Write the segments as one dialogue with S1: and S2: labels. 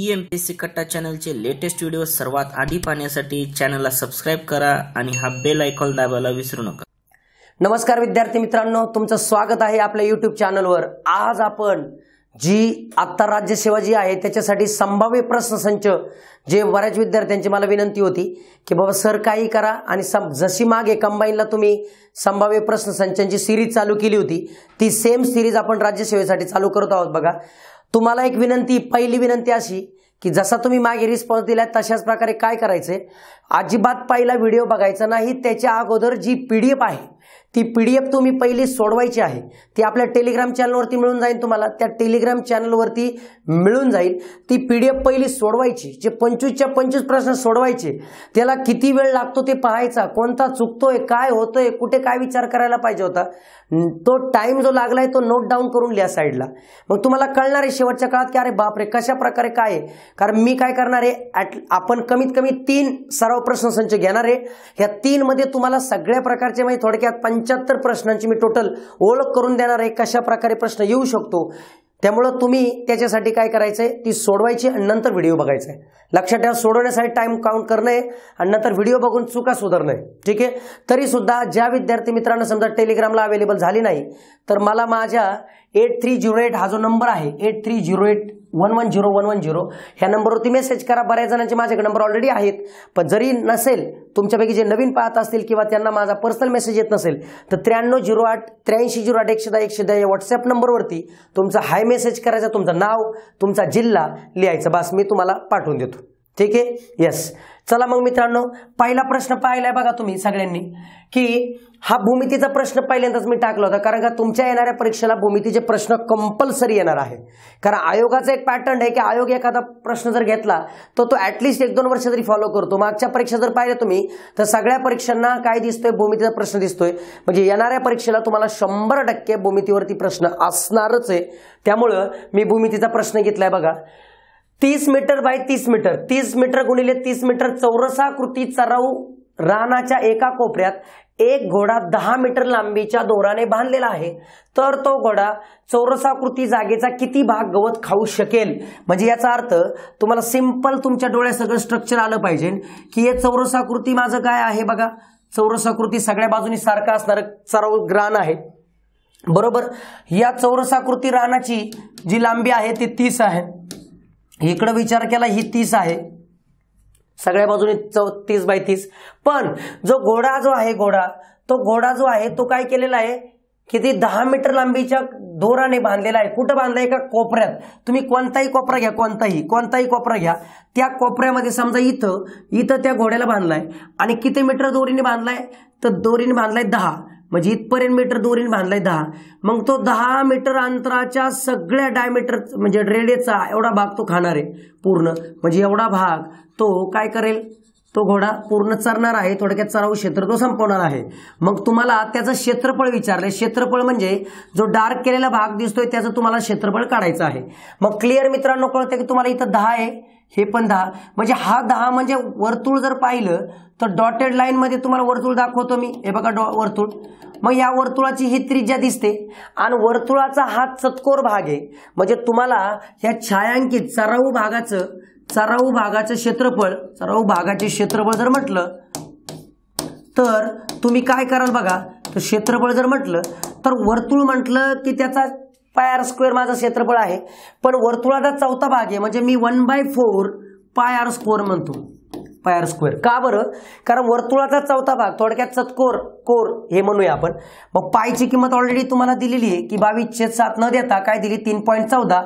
S1: E M C कट्टा चॅनलचे latest video सर्वात आधी पाहण्यासाठी चॅनलला सबस्क्राईब करा आणि हा बेल आयकॉन दाबायला विसरू नका नमस्कार विद्यार्थी मित्रांनो तुमचं स्वागत आहे आपल्या युट्यूब चॅनलवर आज आपण जी आत्ता सेवा जी आहे त्याच्यासाठी संभाव्य प्रश्न संच जे बऱ्याच विद्यार्थ्यांची मला विनंती होती की बाबा सर काही करा आणि जशी मागे कंबाईनला तुम्ही संभाव्य प्रश्न संचांची सिरीज चालू केली होती ती सेम सिरीज आपण राज्यसेवेसाठी चालू करत आहोत बघा तुम्हाला एक विनंती पहिली विनंती अशी की जसा तुम्ही मागे रिस्पॉन्स दिलाय तशाच प्रकारे काय करायचे अजिबात पहिला व्हिडिओ बघायचा नाही त्याच्या अगोदर जी पी डी आहे ती पी डी एफ तुम्ही पहिली सोडवायची आहे ती आपल्या टेलिग्राम चॅनलवरती मिळून जाईल तुम्हाला त्या टेलिग्राम चॅनलवरती मिळून जाईल ती पी डी एफ पहिली सोडवायची जे पंचवीसच्या पंचवीस प्रश्न सोडवायचे त्याला किती वेळ लागतो ते पाहायचा कोणता चुकतोय काय होतोय कुठे काय विचार करायला पाहिजे होता तो टाईम जो लागलाय तो नोट डाऊन करून लिहा साईडला मग तुम्हाला कळणार आहे शेवटच्या काळात की अरे बापरे कशा प्रकारे काय आहे कारण मी काय करणार आहे ॲट आपण कमीत कमी तीन सराव प्रश्न संच घेणार आहे ह्या मध्ये तुम्हाला सगळ्या प्रकारचे म्हणजे थोडक्यात पंच्याहत्तर प्रश्नांची मी टोटल ओळख करून देणार आहे कशा प्रकारे प्रश्न येऊ शकतो त्यामुळं तुम्ही त्याच्यासाठी काय करायचंय ती सोडवायची आणि नंतर व्हिडिओ बघायचा आहे लक्षात ठेवा सोडवण्यासाठी टाईम काउंट करणं आहे आणि नंतर व्हिडिओ बघून चुका सुधारणं आहे ठीक आहे तरी सुद्धा ज्या विद्यार्थी मित्रांनो समजा टेलिग्रामला अवेलेबल झाली नाही तर मला माझ्या एट थ्री झिरो एट हा जो नंबर आहे eight three zero eight one one zero one one zero ह्या नंबरवरती मेसेज करा बऱ्याच जणांचे माझ्याकडे नंबर ऑलरेडी आहेत पण जरी नसेल तुमच्यापैकी जे नवीन पाहत असतील किंवा त्यांना माझा पर्सनल मेसेज येत नसेल तर त्र्याण्णव झिरो आठ त्र्याऐंशी झिरो आठ एकशे दहा एकशे दहा या व्हॉट्सअप नंबरवरती तुमचा हाय मेसेज करायचा तुमचं नाव तुमचा जिल्हा लिहायचा बास मी तुम्हाला पाठवून देतो ठीक आहे येस चला मग मित्रांनो पहिला प्रश्न पाहिलाय बघा तुम्ही सगळ्यांनी की हा भूमितीचा प्रश्न पहिल्यांदाच मी टाकला होता कारण का तुमच्या येणाऱ्या परीक्षेला भूमितीचे प्रश्न कंपल्सरी येणार आहे कारण आयोगाचा एक पॅटर्न आहे की आयोग एखादा प्रश्न जर घेतला तर तो ऍटलिस्ट एक दोन वर्ष तरी फॉलो करतो मागच्या परीक्षा जर पाहिल्या तुम्ही तर सगळ्या परीक्षांना काय दिसतोय भूमितीचा प्रश्न दिसतोय म्हणजे येणाऱ्या परीक्षेला तुम्हाला शंभर टक्के भूमितीवरती प्रश्न असणारच आहे त्यामुळं मी भूमितीचा प्रश्न घेतलाय बघा तीस मीटर बाय तीस मीटर तीस मीटर गुणिले तीस मीटर कृती चराऊ रानाच्या एका कोपऱ्यात एक घोडा दहा मीटर लांबीच्या दोराने बांधलेला आहे तर तो घोडा चौरसाकृती जागेचा किती भाग गवत खाऊ शकेल म्हणजे याचा अर्थ तुम्हाला सिंपल तुमच्या डोळ्यात सगळं स्ट्रक्चर आलं पाहिजे की हे चौरसाकृती माझं काय आहे बघा चौरसाकृती सगळ्या बाजूनी सारखं असणारं सर्व ग्राण आहे बरोबर या चौरसाकृती रानाची जी लांबी आहे ती तीस आहे इकडं विचार केला ही तीस आहे सगळ्या बाजूने चौतीस बाय तीस पण जो घोडा जो आहे घोडा तो घोडा जो आहे तो काय केलेला आहे किती दहा मीटर लांबीच्या दोराने बांधलेला आहे कुठं बांधलाय का कोपऱ्यात तुम्ही कोणताही कोपरा घ्या कोणताही कोणताही कोपरा घ्या त्या कोपऱ्यामध्ये समजा इथं इथं त्या घोड्याला बांधलाय आणि किती मीटर दोरीने बांधलाय तर दोरीने बांधलाय दहा म्हणजे इथपर्यंत मीटर दोरीन बांधलाय दहा मग तो दहा मीटर अंतराच्या सगळ्या डायमीटर म्हणजे रेडेचा एवढा भाग तो खाणार आहे पूर्ण म्हणजे एवढा भाग तो काय करेल तो घोडा पूर्ण चरणार आहे थोडक्यात चराऊ क्षेत्र तो संपवणार आहे मग तुम्हाला त्याचं क्षेत्रफळ विचारलंय क्षेत्रफळ म्हणजे जो डार्क केलेला भाग दिसतोय त्याचं तुम्हाला क्षेत्रफळ काढायचं आहे मग क्लिअर मित्रांनो कळतं की तुम्हाला इथं दहा आहे हे पण दहा म्हणजे हा दहा म्हणजे वर्तुळ जर पाहिलं तर डॉटेड मध्ये तुम्हाला वर्तुळ दाखवतो मी हे बघा डॉ वर्तुळ मग या वर्तुळाची ही त्रिज्या दिसते आणि वर्तुळाचा हा चतकोर भाग आहे म्हणजे तुम्हाला ह्या छायांकित चराऊ भागाचं चराऊ भागाचं क्षेत्रफळ चराऊ भागाचे क्षेत्रफळ जर म्हटलं तर तुम्ही काय कराल बघा तर क्षेत्रफळ जर म्हटलं तर वर्तुळ म्हटलं की त्याचा पाय आर स्क्वेअर माझं क्षेत्रफळ आहे पण वर्तुळाचा चौथा भाग आहे म्हणजे मी one by four pi r square म्हणतो पाय आर स्क्वेअर का बरं कारण वर्तुळाचा चौथा भाग थोडक्यात चतकोर कोर हे म्हणूया आपण मग पायची किंमत ऑलरेडी तुम्हाला दिलेली आहे की बावीस छेद सात न देता काय दिली तीन पॉईंट चौदा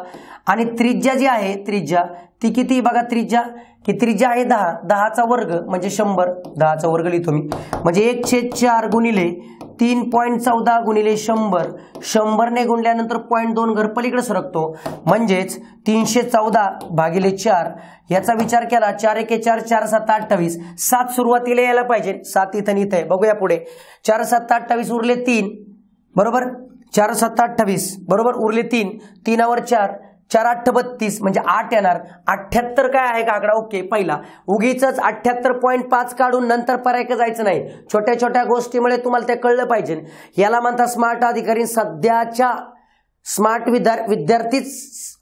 S1: आणि त्रिज्या जी आहे त्रिज्या ती किती बघा त्रिज्या की त्रिज्या आहे दहा दहाचा वर्ग म्हणजे शंभर दहाचा वर्ग लिहितो मी म्हणजे एक छेद चार गुणिले तीन पॉईंट चौदा गुणिले शंभर शंभरने गुणल्यानंतर पॉईंट दोन घर पलीकडे सरकतो म्हणजेच तीनशे चौदा भागिले चार याचा विचार केला चार एके चार चार सात अठ्ठावीस सात सुरुवातीला यायला पाहिजे सात इथं इथं आहे बघूया पुढे चार सात अठ्ठावीस उरले तीन बरोबर चार सात अठ्ठावीस बरोबर उरले तीन तीनावर चार चार आठ बत्तीस म्हणजे आठ येणार अठ्याहत्तर काय आहे का आकडा ओके पहिला उगीच अठ्याहत्तर पॉईंट पाच काढून नंतर पर्याय जायचं नाही छोट्या छोट्या गोष्टीमुळे तुम्हाला ते कळलं पाहिजे याला म्हणता स्मार्ट अधिकारी सध्याच्या स्मार्ट विद्यार्थीच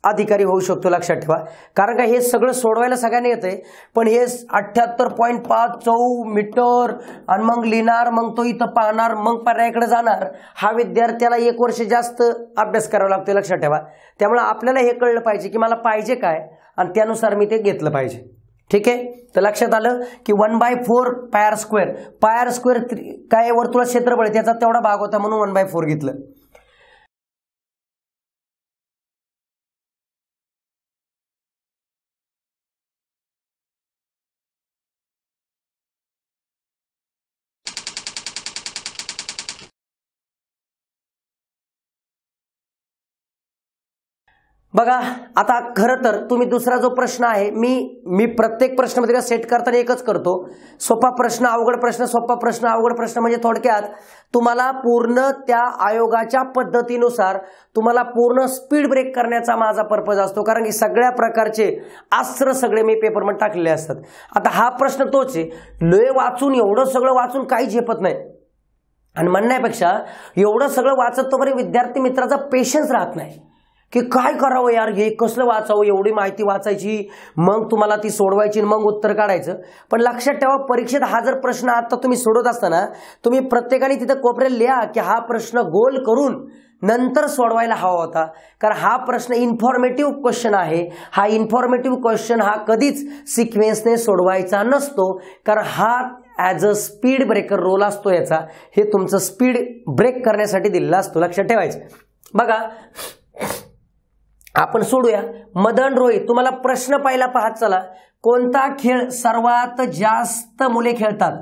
S1: अधिकारी होऊ शकतो लक्षात ठेवा कारण का हे सगळं सोडवायला सगळ्यांनी येतंय पण हे अठ्याहत्तर पॉईंट पाच चौ मीटर आणि मग लिहिणार मग तो इथं पाहणार मग पर्यायाकडे जाणार हा विद्यार्थ्याला एक वर्ष जास्त अभ्यास करावा लागतो लक्षात ठेवा त्यामुळे आपल्याला हे कळलं पाहिजे की मला पाहिजे काय आणि त्यानुसार मी ते घेतलं पाहिजे ठीक आहे तर लक्षात आलं की one by four pi r square pi r square काय वर्तुळात क्षेत्रफळ त्याचा तेवढा भाग होता म्हणून वन बाय फोर घेतलं बघा आता खरं तर तुम्ही दुसरा जो प्रश्न आहे मी मी प्रत्येक प्रश्नमध्ये सेट करताना एकच करतो सोपा प्रश्न अवघड प्रश्न सोपा प्रश्न अवघड प्रश्न म्हणजे थोडक्यात तुम्हाला पूर्ण त्या आयोगाच्या पद्धतीनुसार तुम्हाला पूर्ण स्पीड ब्रेक करण्याचा माझा पर्पज असतो कारण की सगळ्या प्रकारचे अस्त्र सगळे मी पेपरमध्ये टाकलेले असतात आता हा प्रश्न तोच आहे लय वाचून एवढं सगळं वाचून काही झेपत नाही आणि म्हणण्यापेक्षा एवढं सगळं वाचत तोपर्यंत विद्यार्थी मित्राचा पेशन्स राहत नाही की काय करावं यार हे कसलं वाचावं एवढी माहिती वाचायची मग तुम्हाला ती सोडवायची मग उत्तर काढायचं पण लक्षात ठेवा परीक्षेत हा जर प्रश्न आता तुम्ही सोडत असताना तुम्ही प्रत्येकाने तिथं कोपऱ्यात लिहा की हा प्रश्न गोल करून नंतर सोडवायला हवा होता कारण हा प्रश्न इन्फॉर्मेटिव्ह क्वेश्चन आहे हा इन्फॉर्मेटिव्ह क्वेश्चन हा कधीच सिक्वेन्सने सोडवायचा नसतो कारण हा as a speed breaker role असतो याचा हे तुमचं स्पीड ब्रेक करण्यासाठी दिलेला असतो लक्षात ठेवायचं बघा आपण सोडूया मदन रोहित तुम्हाला प्रश्न पहिला पाहत चला कोणता खेळ सर्वात जास्त मुले खेळतात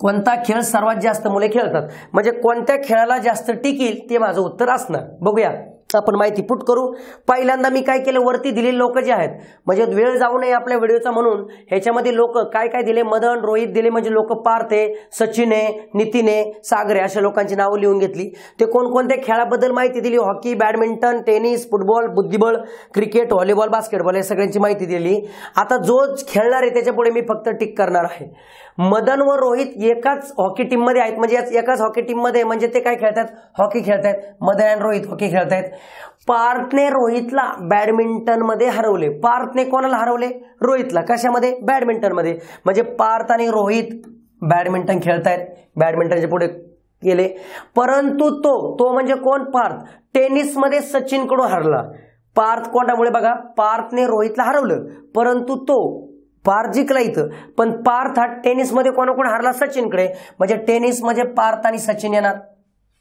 S1: कोणता खेळ सर्वात जास्त मुले खेळतात म्हणजे कोणत्या खेळाला जास्त टिकील ते माझं उत्तर असणार बघूया आपण माहिती पुट करू पहिल्यांदा मी काय केलं वरती दिलेली लोक जे आहेत म्हणजे वेळ जाऊ नये आपल्या व्हिडिओचा म्हणून ह्याच्यामध्ये लोक काय काय दिले मदन रोहित दिले म्हणजे लोक पार्थे सचिने नितीने सागरे अशा लोकांची नावं लिहून घेतली ते कोणकोणत्या खेळाबद्दल माहिती दिली हॉकी बॅडमिंटन टेनिस फुटबॉल बुद्धिबळ क्रिकेट व्हॉलीबॉल बास्केटबॉल या सगळ्यांची माहिती दिली आता जो खेळणार आहे त्याच्यापुढे मी फक्त टिक करणार आहे मदन व रोहित एकाच हॉकी टीममध्ये आहेत म्हणजे एकाच हॉकी टीममध्ये म्हणजे ते काय खेळतात हॉकी आहेत मदन अँड रोहित हॉकी खेळतायत पार्थने रोहितला बॅडमिंटनमध्ये हरवले पार्थने कोणाला हरवले रोहितला कशामध्ये बॅडमिंटनमध्ये म्हणजे पार्थ आणि रोहित बॅडमिंटन खेळतायत बॅडमिंटनच्या पुढे गेले परंतु तो तो म्हणजे कोण पार्थ टेनिसमध्ये सचिनकडून हरला पार्थ कोणामुळे बघा पार्थने रोहितला हरवलं परंतु तो पार जिंकला इथं पण पार्थ हा टेनिसमध्ये कोणाकोण हारला सचिनकडे म्हणजे टेनिसमध्ये म्हणजे पार्थ आणि सचिन येणार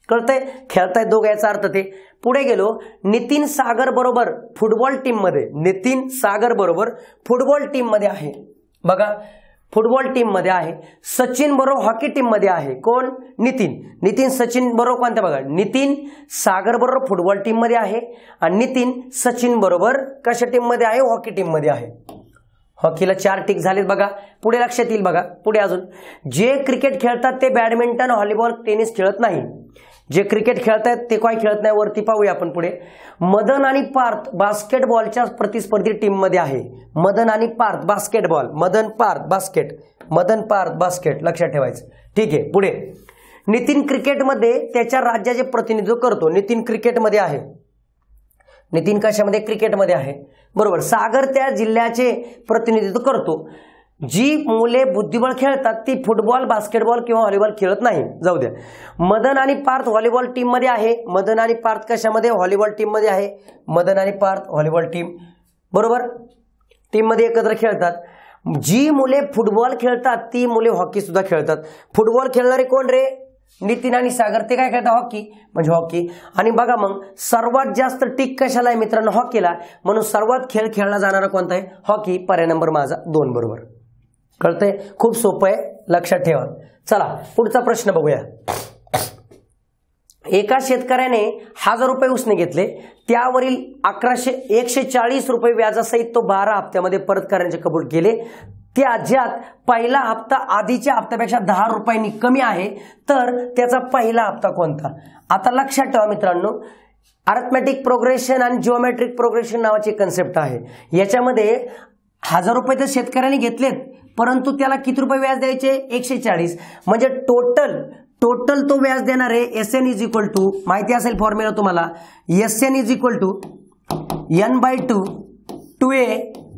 S1: कळतंय खेळताय दोघांचा याचा अर्थ ते पुढे गेलो नितीन सागर बरोबर फुटबॉल टीममध्ये नितीन सागर बरोबर फुटबॉल टीम मध्ये आहे बघा फुटबॉल टीम मध्ये आहे सचिन बरोबर हॉकी टीम मध्ये आहे कोण नितीन नितीन सचिन बरोबर कोणत्या बघा नितीन सागर बरोबर फुटबॉल टीम मध्ये आहे आणि नितीन सचिन बरोबर कशा टीममध्ये आहे हॉकी टीम मध्ये आहे हॉकीला चार टिक झालेत बघा पुढे लक्षात येईल बघा पुढे अजून जे क्रिकेट खेळतात ते बॅडमिंटन व्हॉलीबॉल टेनिस खेळत नाही जे क्रिकेट खेळत आहेत ते काय खेळत नाही वरती पाहूया आपण पुढे मदन आणि पार्थ बास्केटबॉलच्या प्रतिस्पर्धी टीममध्ये आहे मदन आणि Parth basketball Madan Parth basket Madan Parth basket लक्षात ठेवायचं ठीक आहे पुढे नितीन क्रिकेटमध्ये त्याच्या राज्याचे प्रतिनिधित्व करतो नितीन क्रिकेटमध्ये आहे नितीन कशामध्ये क्रिकेटमध्ये आहे बरोबर सागर त्या जिल्ह्याचे प्रतिनिधित्व करतो जी मुले बुद्धिबळ खेळतात ती फुटबॉल बास्केटबॉल किंवा व्हॉलीबॉल खेळत नाही जाऊ द्या मदन आणि पार्थ व्हॉलीबॉल टीम मध्ये आहे मदन आणि पार्थ कशामध्ये व्हॉलीबॉल टीममध्ये आहे मदन आणि पार्थ व्हॉलीबॉल टीम बरोबर टीममध्ये एकत्र खेळतात जी मुले फुटबॉल खेळतात ती मुले हॉकी सुद्धा खेळतात फुटबॉल खेळणारे कोण रे नितीन आणि सागर ते काय खेळतात हॉकी म्हणजे हॉकी आणि बघा मग सर्वात जास्त टिक कशाला आहे मित्रांनो हॉकीला म्हणून सर्वात खेळ खेळला जाणारा कोणता आहे हॉकी पर्याय नंबर माझा दोन बरोबर कळतंय खूप सोपं आहे लक्षात ठेवा चला पुढचा प्रश्न बघूया एका शेतकऱ्याने हजार रुपये उसने घेतले त्यावरील अकराशे एकशे चाळीस रुपये व्याजासहित तो बारा हप्त्यामध्ये परत करण्याचे कबूल केले त्या ज्यात पहिला हप्ता आधीच्या हप्त्यापेक्षा दहा रुपयांनी कमी आहे तर त्याचा पहिला हप्ता कोणता आता लक्षात ठेवा मित्रांनो अर्थमॅटिक प्रोग्रेशन आणि जिओमॅट्रिक प्रोग्रेशन नावाची कन्सेप्ट आहे याच्यामध्ये हजार रुपये तर शेतकऱ्यांनी घेतलेत परंतु त्याला किती रुपये व्याज द्यायचे एकशे चाळीस म्हणजे टोटल टोटल तो व्याज देणार आहे S N is equal to माहिती असेल फॉर्म्युला तुम्हाला S N is equal to N by two two A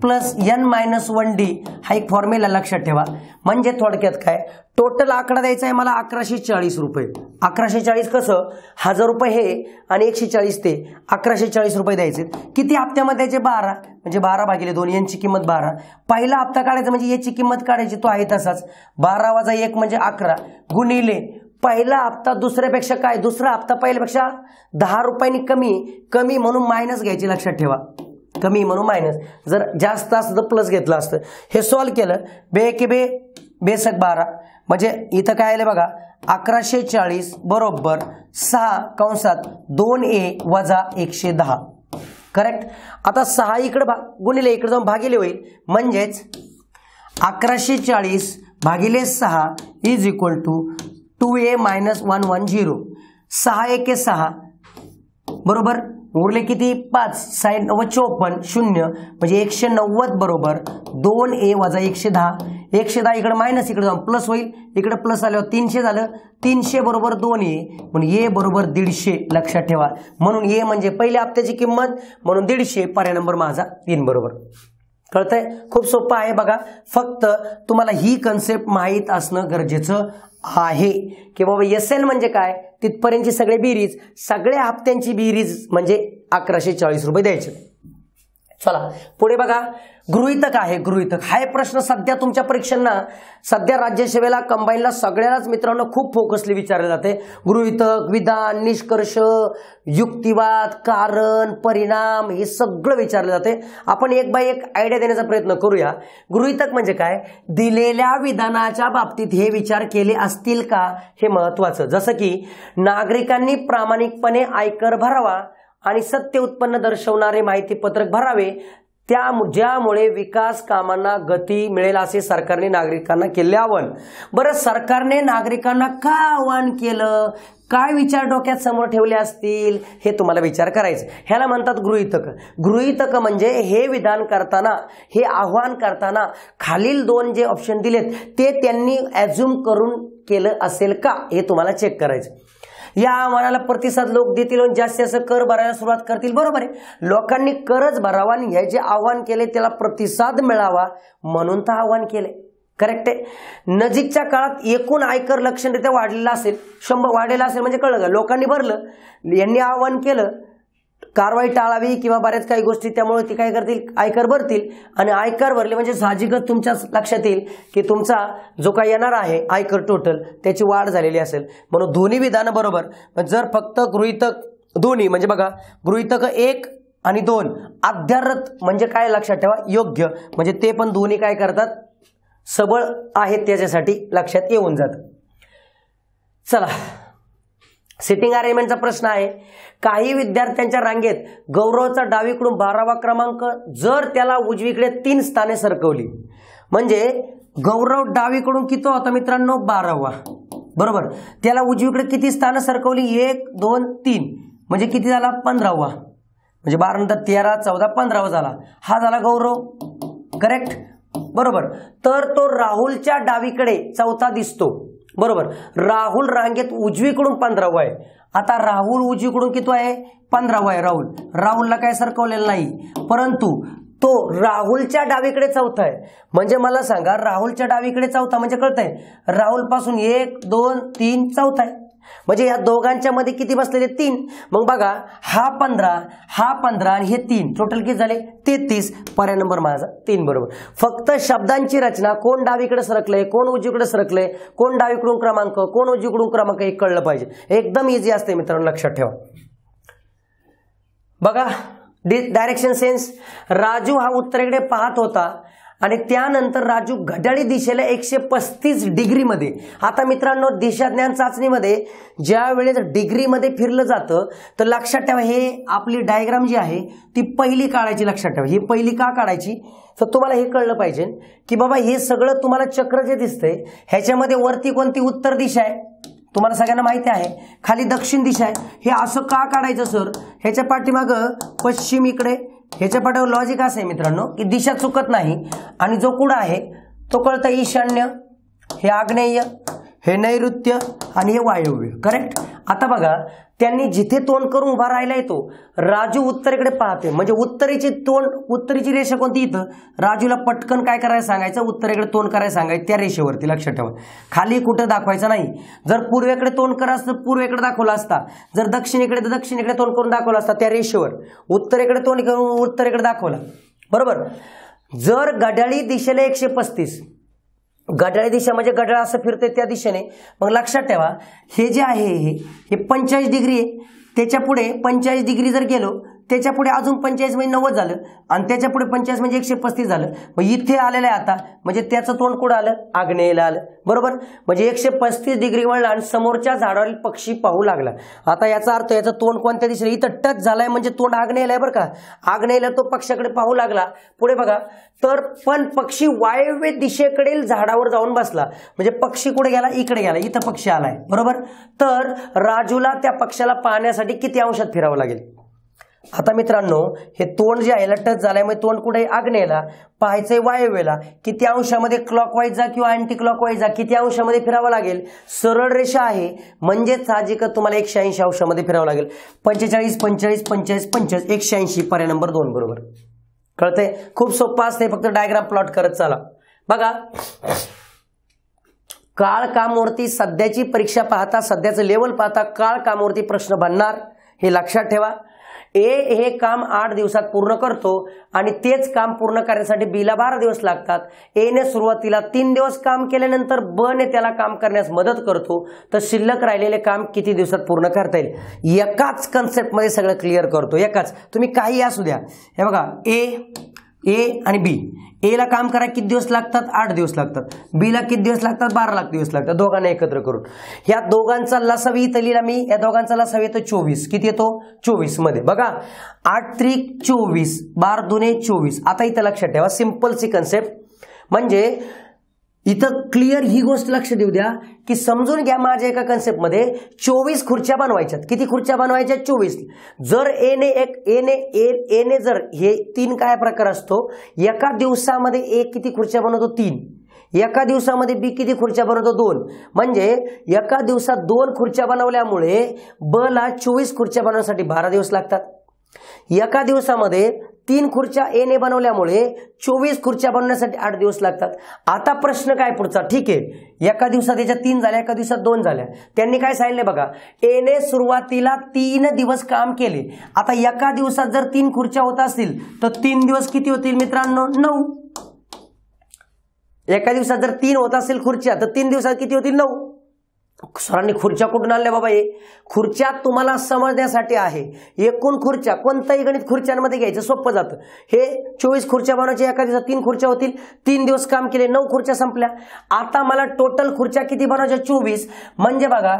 S1: plus N minus one D हा एक फॉर्म्युला लक्षात ठेवा म्हणजे थोडक्यात काय टोटल आकडा द्यायचा आहे मला अकराशे चाळीस रुपये अकराशे चाळीस कसं हजार रुपये हे आणि एकशे चाळीस ते अकराशे चाळीस रुपये द्यायचे किती हप्त्यामध्ये द्यायचे बारा म्हणजे बारा भागिले दोन यांची किंमत बारा पहिला हप्ता काढायचा म्हणजे याची किंमत काढायची तो आहे तसाच बारा वाजा एक म्हणजे अकरा गुणिले पहिला हप्ता दुसऱ्यापेक्षा काय दुसरा हप्ता पहिल्यापेक्षा दहा रुपयांनी कमी कमी म्हणून मायनस घ्यायची लक्षात ठेवा कमी म्हणून मायनस जर जास्त असतं तर प्लस घेतलं असतं हे सॉल्व्ह केलं बे के बे बेसक बारा म्हणजे इथं काय आलं बघा अकराशे चाळीस बरोबर सहा कंसात दोन ए वजा एकशे दहा करेक्ट आता सहा इकडे भा गुणिले इकडे जाऊन भागिले होईल म्हणजेच अकराशे चाळीस भागिले सहा is equal to two A minus one one zero सहा एके सहा बरोबर उरले किती पाच साईड नव्वद चोपन्न शून्य म्हणजे एकशे नव्वद बरोबर दोन ए वजा एकशे दहा एकशे दहा इकडे मायनस इकडे जाऊन प्लस होईल इकडे प्लस आल्यावर तीनशे झालं तीनशे बरोबर दोन ए म्हणून ए बरोबर दीडशे लक्षात ठेवा म्हणून ए म्हणजे पहिल्या हप्त्याची किंमत म्हणून दीडशे पर्याय नंबर माझा तीन बरोबर कळतंय खूप सोपं आहे बघा फक्त तुम्हाला ही कन्सेप्ट माहीत असणं गरजेचं आहे की बाबा एस एन म्हणजे काय तिथपर्यंतची सगळे बिरीज सगळ्या हप्त्यांची बिरीज म्हणजे अकराशे चाळीस रुपये द्यायचे चला पुढे बघा गृहितक आहे गृहितक हा प्रश्न सध्या तुमच्या परीक्षांना सध्या राज्यसेवेला कंबाईनला सगळ्यालाच मित्रांनो खूप फोकसली विचारले जाते गृहितक विधान निष्कर्ष युक्तिवाद कारण परिणाम हे सगळं विचारले जाते आपण एक बाय एक आयडिया देण्याचा प्रयत्न करूया गृहितक म्हणजे काय दिलेल्या विधानाच्या बाबतीत हे विचार केले असतील का हे महत्वाचं जसं की नागरिकांनी प्रामाणिकपणे आयकर भरावा आणि सत्य उत्पन्न दर्शवणारे माहितीपत्रक भरावे त्या ज्यामुळे विकास कामांना गती मिळेल असे सरकारने नागरिकांना केले आव्हान बरं सरकारने नागरिकांना का आव्हान केलं काय विचार डोक्यात समोर ठेवले असतील हे तुम्हाला विचार करायचं ह्याला म्हणतात गृहितक गृहितक म्हणजे हे विधान करताना हे आव्हान करताना खालील दोन जे ऑप्शन दिलेत ते त्यांनी ॲझ्युम करून केलं असेल का हे तुम्हाला चेक करायचं या आव्हानाला प्रतिसाद लोक देतील आणि जास्तीत जास्त कर भरायला सुरुवात करतील बरोबर आहे लोकांनी करच भरावा आणि हे जे आव्हान केले त्याला प्रतिसाद मिळावा म्हणून तर आव्हान केले करेक्ट आहे नजीकच्या काळात एकूण आयकर लक्षणरित्या वाढलेला असेल शंभर वाढलेला असेल म्हणजे कळलं का लोकांनी भरलं यांनी आव्हान केलं कारवाई टाळावी किंवा बऱ्याच काही गोष्टी त्यामुळे ती काय करतील आयकर भरतील आणि आयकर भरले म्हणजे साहजिकच तुमच्या लक्षात येईल की तुमचा जो काही येणार आहे आयकर टोटल त्याची वाढ झालेली असेल म्हणून दोन्ही विधानं बरोबर पण जर फक्त गृहितक दोन्ही म्हणजे बघा गृहितक एक आणि दोन अध्यारत म्हणजे काय लक्षात ठेवा योग्य म्हणजे ते पण दोन्ही काय करतात सबळ आहेत त्याच्यासाठी लक्षात येऊन जात चला सिटिंग अरेंजमेंटचा प्रश्न आहे काही विद्यार्थ्यांच्या रांगेत गौरवचा डावीकडून बारावा क्रमांक जर त्याला उजवीकडे तीन स्थाने सरकवली म्हणजे गौरव डावीकडून किती होता मित्रांनो बारावा बरोबर त्याला उजवीकडे किती स्थानं सरकवली एक दोन तीन म्हणजे किती झाला पंधरावा म्हणजे बारा नंतर तेरा चौदा पंधरावा झाला हा झाला गौरव करेक्ट बरोबर तर तो राहुलच्या डावीकडे चौथा दिसतो बरोबर राहुल रांगेत उजवीकडून पंधरावा आहे आता राहुल उजवीकडून किती आहे पंधरावा आहे राहुल राहुलला काय सरकवलेलं नाही परंतु तो राहुलच्या डावीकडे चौथा आहे म्हणजे मला सांगा राहुलच्या डावीकडे चौथा म्हणजे कळतंय राहुलपासून एक दोन तीन चौथा आहे म्हणजे या दोघांच्या मध्ये किती बसलेले तीन मग बघा हा पंधरा हा पंधरा आणि हे तीन टोटल किती झाले तेहतीस पर्याय नंबर माझा तीन बरोबर फक्त शब्दांची रचना कोण डावीकडे सरकलंय कोण उजवीकडे सरकलंय कोण डावीकडून क्रमांक कोण उजवीकडून क्रमांक एक कळलं पाहिजे एकदम इझी असते मित्रांनो लक्षात ठेवा बघा डायरेक्शन सेन्स राजू हा उत्तरेकडे पाहत होता आणि त्यानंतर राजू घड्याळी दिशेला एकशे पस्तीस डिग्रीमध्ये आता मित्रांनो दिशाज्ञान चाचणीमध्ये ज्या वेळेस डिग्रीमध्ये फिरलं जातं तर लक्षात ठेवा हे आपली डायग्राम जी आहे ती पहिली काढायची लक्षात ठेवा ही पहिली का काढायची तर तुम्हाला हे कळलं पाहिजे की बाबा हे सगळं तुम्हाला चक्र जे दिसतंय ह्याच्यामध्ये वरती कोणती उत्तर दिशा आहे तुम्हाला सगळ्यांना माहिती आहे खाली दक्षिण दिशा आहे हे असं का काढायचं सर ह्याच्या पाठीमागं पश्चिम इकडे ह्याच्या पाठावर लॉजिक असं आहे मित्रांनो की दिशा चुकत नाही आणि जो कुडा आहे तो कळतं ईशान्य हे आग्नेय हे नैऋत्य आणि हे वायव्य करेक्ट आता बघा त्यांनी जिथे तोंड करून उभा राहिला येतो राजू उत्तरेकडे पाहते म्हणजे उत्तरेची तोंड उत्तरेची रेषा कोणती इथं राजूला पटकन काय करायला सांगायचं उत्तरेकडे तोंड करायला सांगायचं त्या रेषेवरती लक्षात ठेवा खाली कुठं दाखवायचं नाही जर पूर्वेकडे तोंड करा असतं पूर्वेकडे दाखवला असता जर दक्षिणेकडे तर दक्षिणेकडे तोंड करून दाखवला असता त्या रेषेवर उत्तरेकडे तोंड करून उत्तरेकडे दाखवला बरोबर जर गड्याळी दिशेला एकशे पस्तीस गडळे दिशा म्हणजे गडळा असं फिरते त्या दिशेने मग लक्षात ठेवा हे जे आहे हे हे पंचेचाळीस डिग्री आहे त्याच्या पुढे पंचेचाळीस डिग्री जर गेलो त्याच्या पुढे अजून पंचेचाळीस म्हणजे नव्वद झालं आणि त्याच्या पुढे पंचेचाळीस म्हणजे एकशे पस्तीस झालं मग इथे आलेलं आहे आता म्हणजे त्याचं तोंड कुठं आलं आग्नेयला आलं बरोबर म्हणजे एकशे पस्तीस डिग्री वळला आणि समोरच्या झाडावरील पक्षी पाहू लागला आता याचा अर्थ याचं तोंड कोणत्या दिशेला इथं टच झालाय म्हणजे तोंड आग्नेयला आहे बरं का आग्नेयला तो पक्षाकडे पाहू लागला पुढे बघा तर पण पक्षी वायव्य दिशेकडील झाडावर जाऊन बसला म्हणजे पक्षी कुठे गेला इकडे गेला इथं पक्षी आलाय बरोबर तर राजूला त्या पक्षाला पाहण्यासाठी किती अंशात फिरावं लागेल आता मित्रांनो हे तोंड जे आहे लटच झालंय मग तोंड कुठे आग्नेला पाहायचंय वायव्येला किती अंशामध्ये वाईज जा किंवा अँटी वाईज जा किती अंशामध्ये फिरावं लागेल सरळ रेषा आहे म्हणजेच साहजिक तुम्हाला एकशे ऐंशी अंशामध्ये फिरावं लागेल पंचेचाळीस पंचेचाळीस पंचेचाळीस पंचेचाळीस एकशे ऐंशी पर्याय नंबर दोन बरोबर कळतंय खूप सोपं आहे फक्त डायग्राम प्लॉट करत चला बघा काळ कामवरती सध्याची परीक्षा पाहता सध्याचं लेवल पाहता काळ कामवरती प्रश्न बनणार हे लक्षात ठेवा ए हे काम आठ दिवसात पूर्ण करतो आणि तेच काम पूर्ण करण्यासाठी बीला बारा दिवस लागतात एने सुरुवातीला तीन दिवस काम केल्यानंतर ब ने त्याला काम करण्यास मदत करतो तर शिल्लक राहिलेले काम किती दिवसात पूर्ण करता येईल एकाच कन्सेप्टमध्ये सगळं क्लिअर करतो एकाच तुम्ही काही असू द्या हे बघा ए ए आणि बी एला काम करा किती दिवस लागतात आठ दिवस लागतात बी ला किती दिवस लागतात बारा लाख दिवस लागतात दोघांना एकत्र करून या दोघांचा लसावी इथं लिहिला मी या दोघांचा लसावी येतो चोवीस किती येतो चोवीस मध्ये बघा आठ त्रिक चोवीस बार दुने चोवीस आता इथं लक्षात ठेवा सी कन्सेप्ट म्हणजे इथं क्लिअर ही गोष्ट लक्ष देऊ द्या की समजून घ्या माझ्या एका कन्सेप्टमध्ये चोवीस खुर्च्या बनवायच्यात किती खुर्च्या बनवायच्या चोवीस जर एने एक एने एने जर हे तीन काय प्रकार असतो एका दिवसामध्ये ए किती खुर्च्या बनवतो तीन एका दिवसामध्ये बी किती खुर्च्या बनवतो दोन म्हणजे एका दिवसात दोन खुर्च्या बनवल्यामुळे ब ला चोवीस खुर्च्या बनवण्यासाठी बारा दिवस लागतात एका दिवसामध्ये तीन खुर्च्या एने बनवल्यामुळे चोवीस खुर्च्या बनवण्यासाठी आठ दिवस लागतात आता प्रश्न काय पुढचा ठीक आहे एका दिवसात याच्या तीन झाल्या एका दिवसात दोन झाल्या त्यांनी काय सांगितले बघा एने सुरुवातीला तीन दिवस काम केले आता एका दिवसात जर तीन खुर्च्या होत असतील तर तीन दिवस किती होतील मित्रांनो नऊ एका दिवसात जर तीन होत असतील खुर्च्या तर तीन दिवसात किती होतील नऊ सरांनी खुर्च्या कुठून आणल्या बाबा हे खुर्च्या तुम्हाला समजण्यासाठी आहे एकूण खुर्च्या कोणत्याही गणित खुर्च्यांमध्ये घ्यायचं सोपं जातं हे चोवीस खुर्च्या बनवायच्या एका दिवसात तीन खुर्च्या होतील तीन दिवस काम केले नऊ खुर्च्या संपल्या आता मला टोटल खुर्च्या किती बनवायच्या चोवीस म्हणजे बघा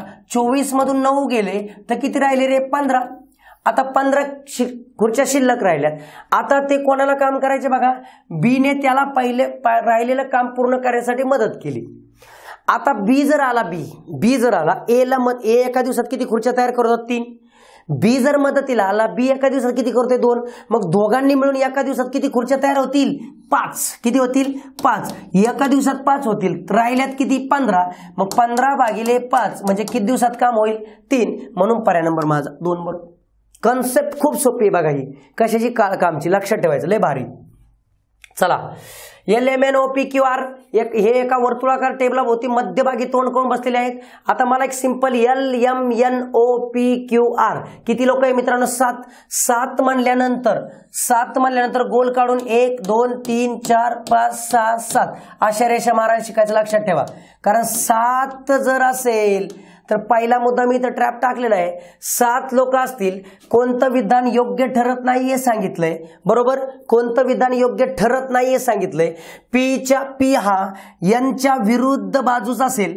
S1: मधून नऊ गेले तर किती राहिले रे पंधरा आता पंधरा शि खुर्च्या शिल्लक राहिल्यात आता ते कोणाला काम करायचे बघा बीने त्याला पहिले राहिलेलं काम पूर्ण करण्यासाठी मदत केली आता बी जर आला बी बी जर आला एला मत ए एका दिवसात किती खुर्च्या तयार करतात तीन बी जर मदतीला आला बी एका दिवसात किती करते दोन मग दोघांनी मिळून एका दिवसात किती खुर्च्या तयार होतील पाच किती होतील पाच एका दिवसात पाच होतील राहिल्यात किती पंधरा मग पंधरा भागिले पाच म्हणजे किती दिवसात काम होईल तीन म्हणून पर्याय नंबर माझा दोन बरोबर कन्सेप्ट खूप सोपी आहे बघा ही कशाची काळ कामची लक्षात ठेवायचं लय भारी चला L M N O P Q R एक हे एका वर्तुळाकार टेबलाभोवती मध्यभागी तोंड करून बसलेले आहेत आता मला एक simple L M N O P Q R किती लोक आहे मित्रांनो सात सात म्हणल्यानंतर सात म्हणल्यानंतर गोल काढून एक दोन तीन चार पाच सहा सात अशा रेषा मारायला शिकायचं लक्षात ठेवा कारण सात जर असेल तर पहिला मुद्दा मी इथं ट्रॅप टाकलेला आहे सात लोक असतील कोणतं विधान योग्य ठरत नाही हे सांगितलंय बरोबर कोणतं विधान योग्य ठरत नाही हे सांगितलंय पीच्या पी हा यांच्या विरुद्ध बाजूस असेल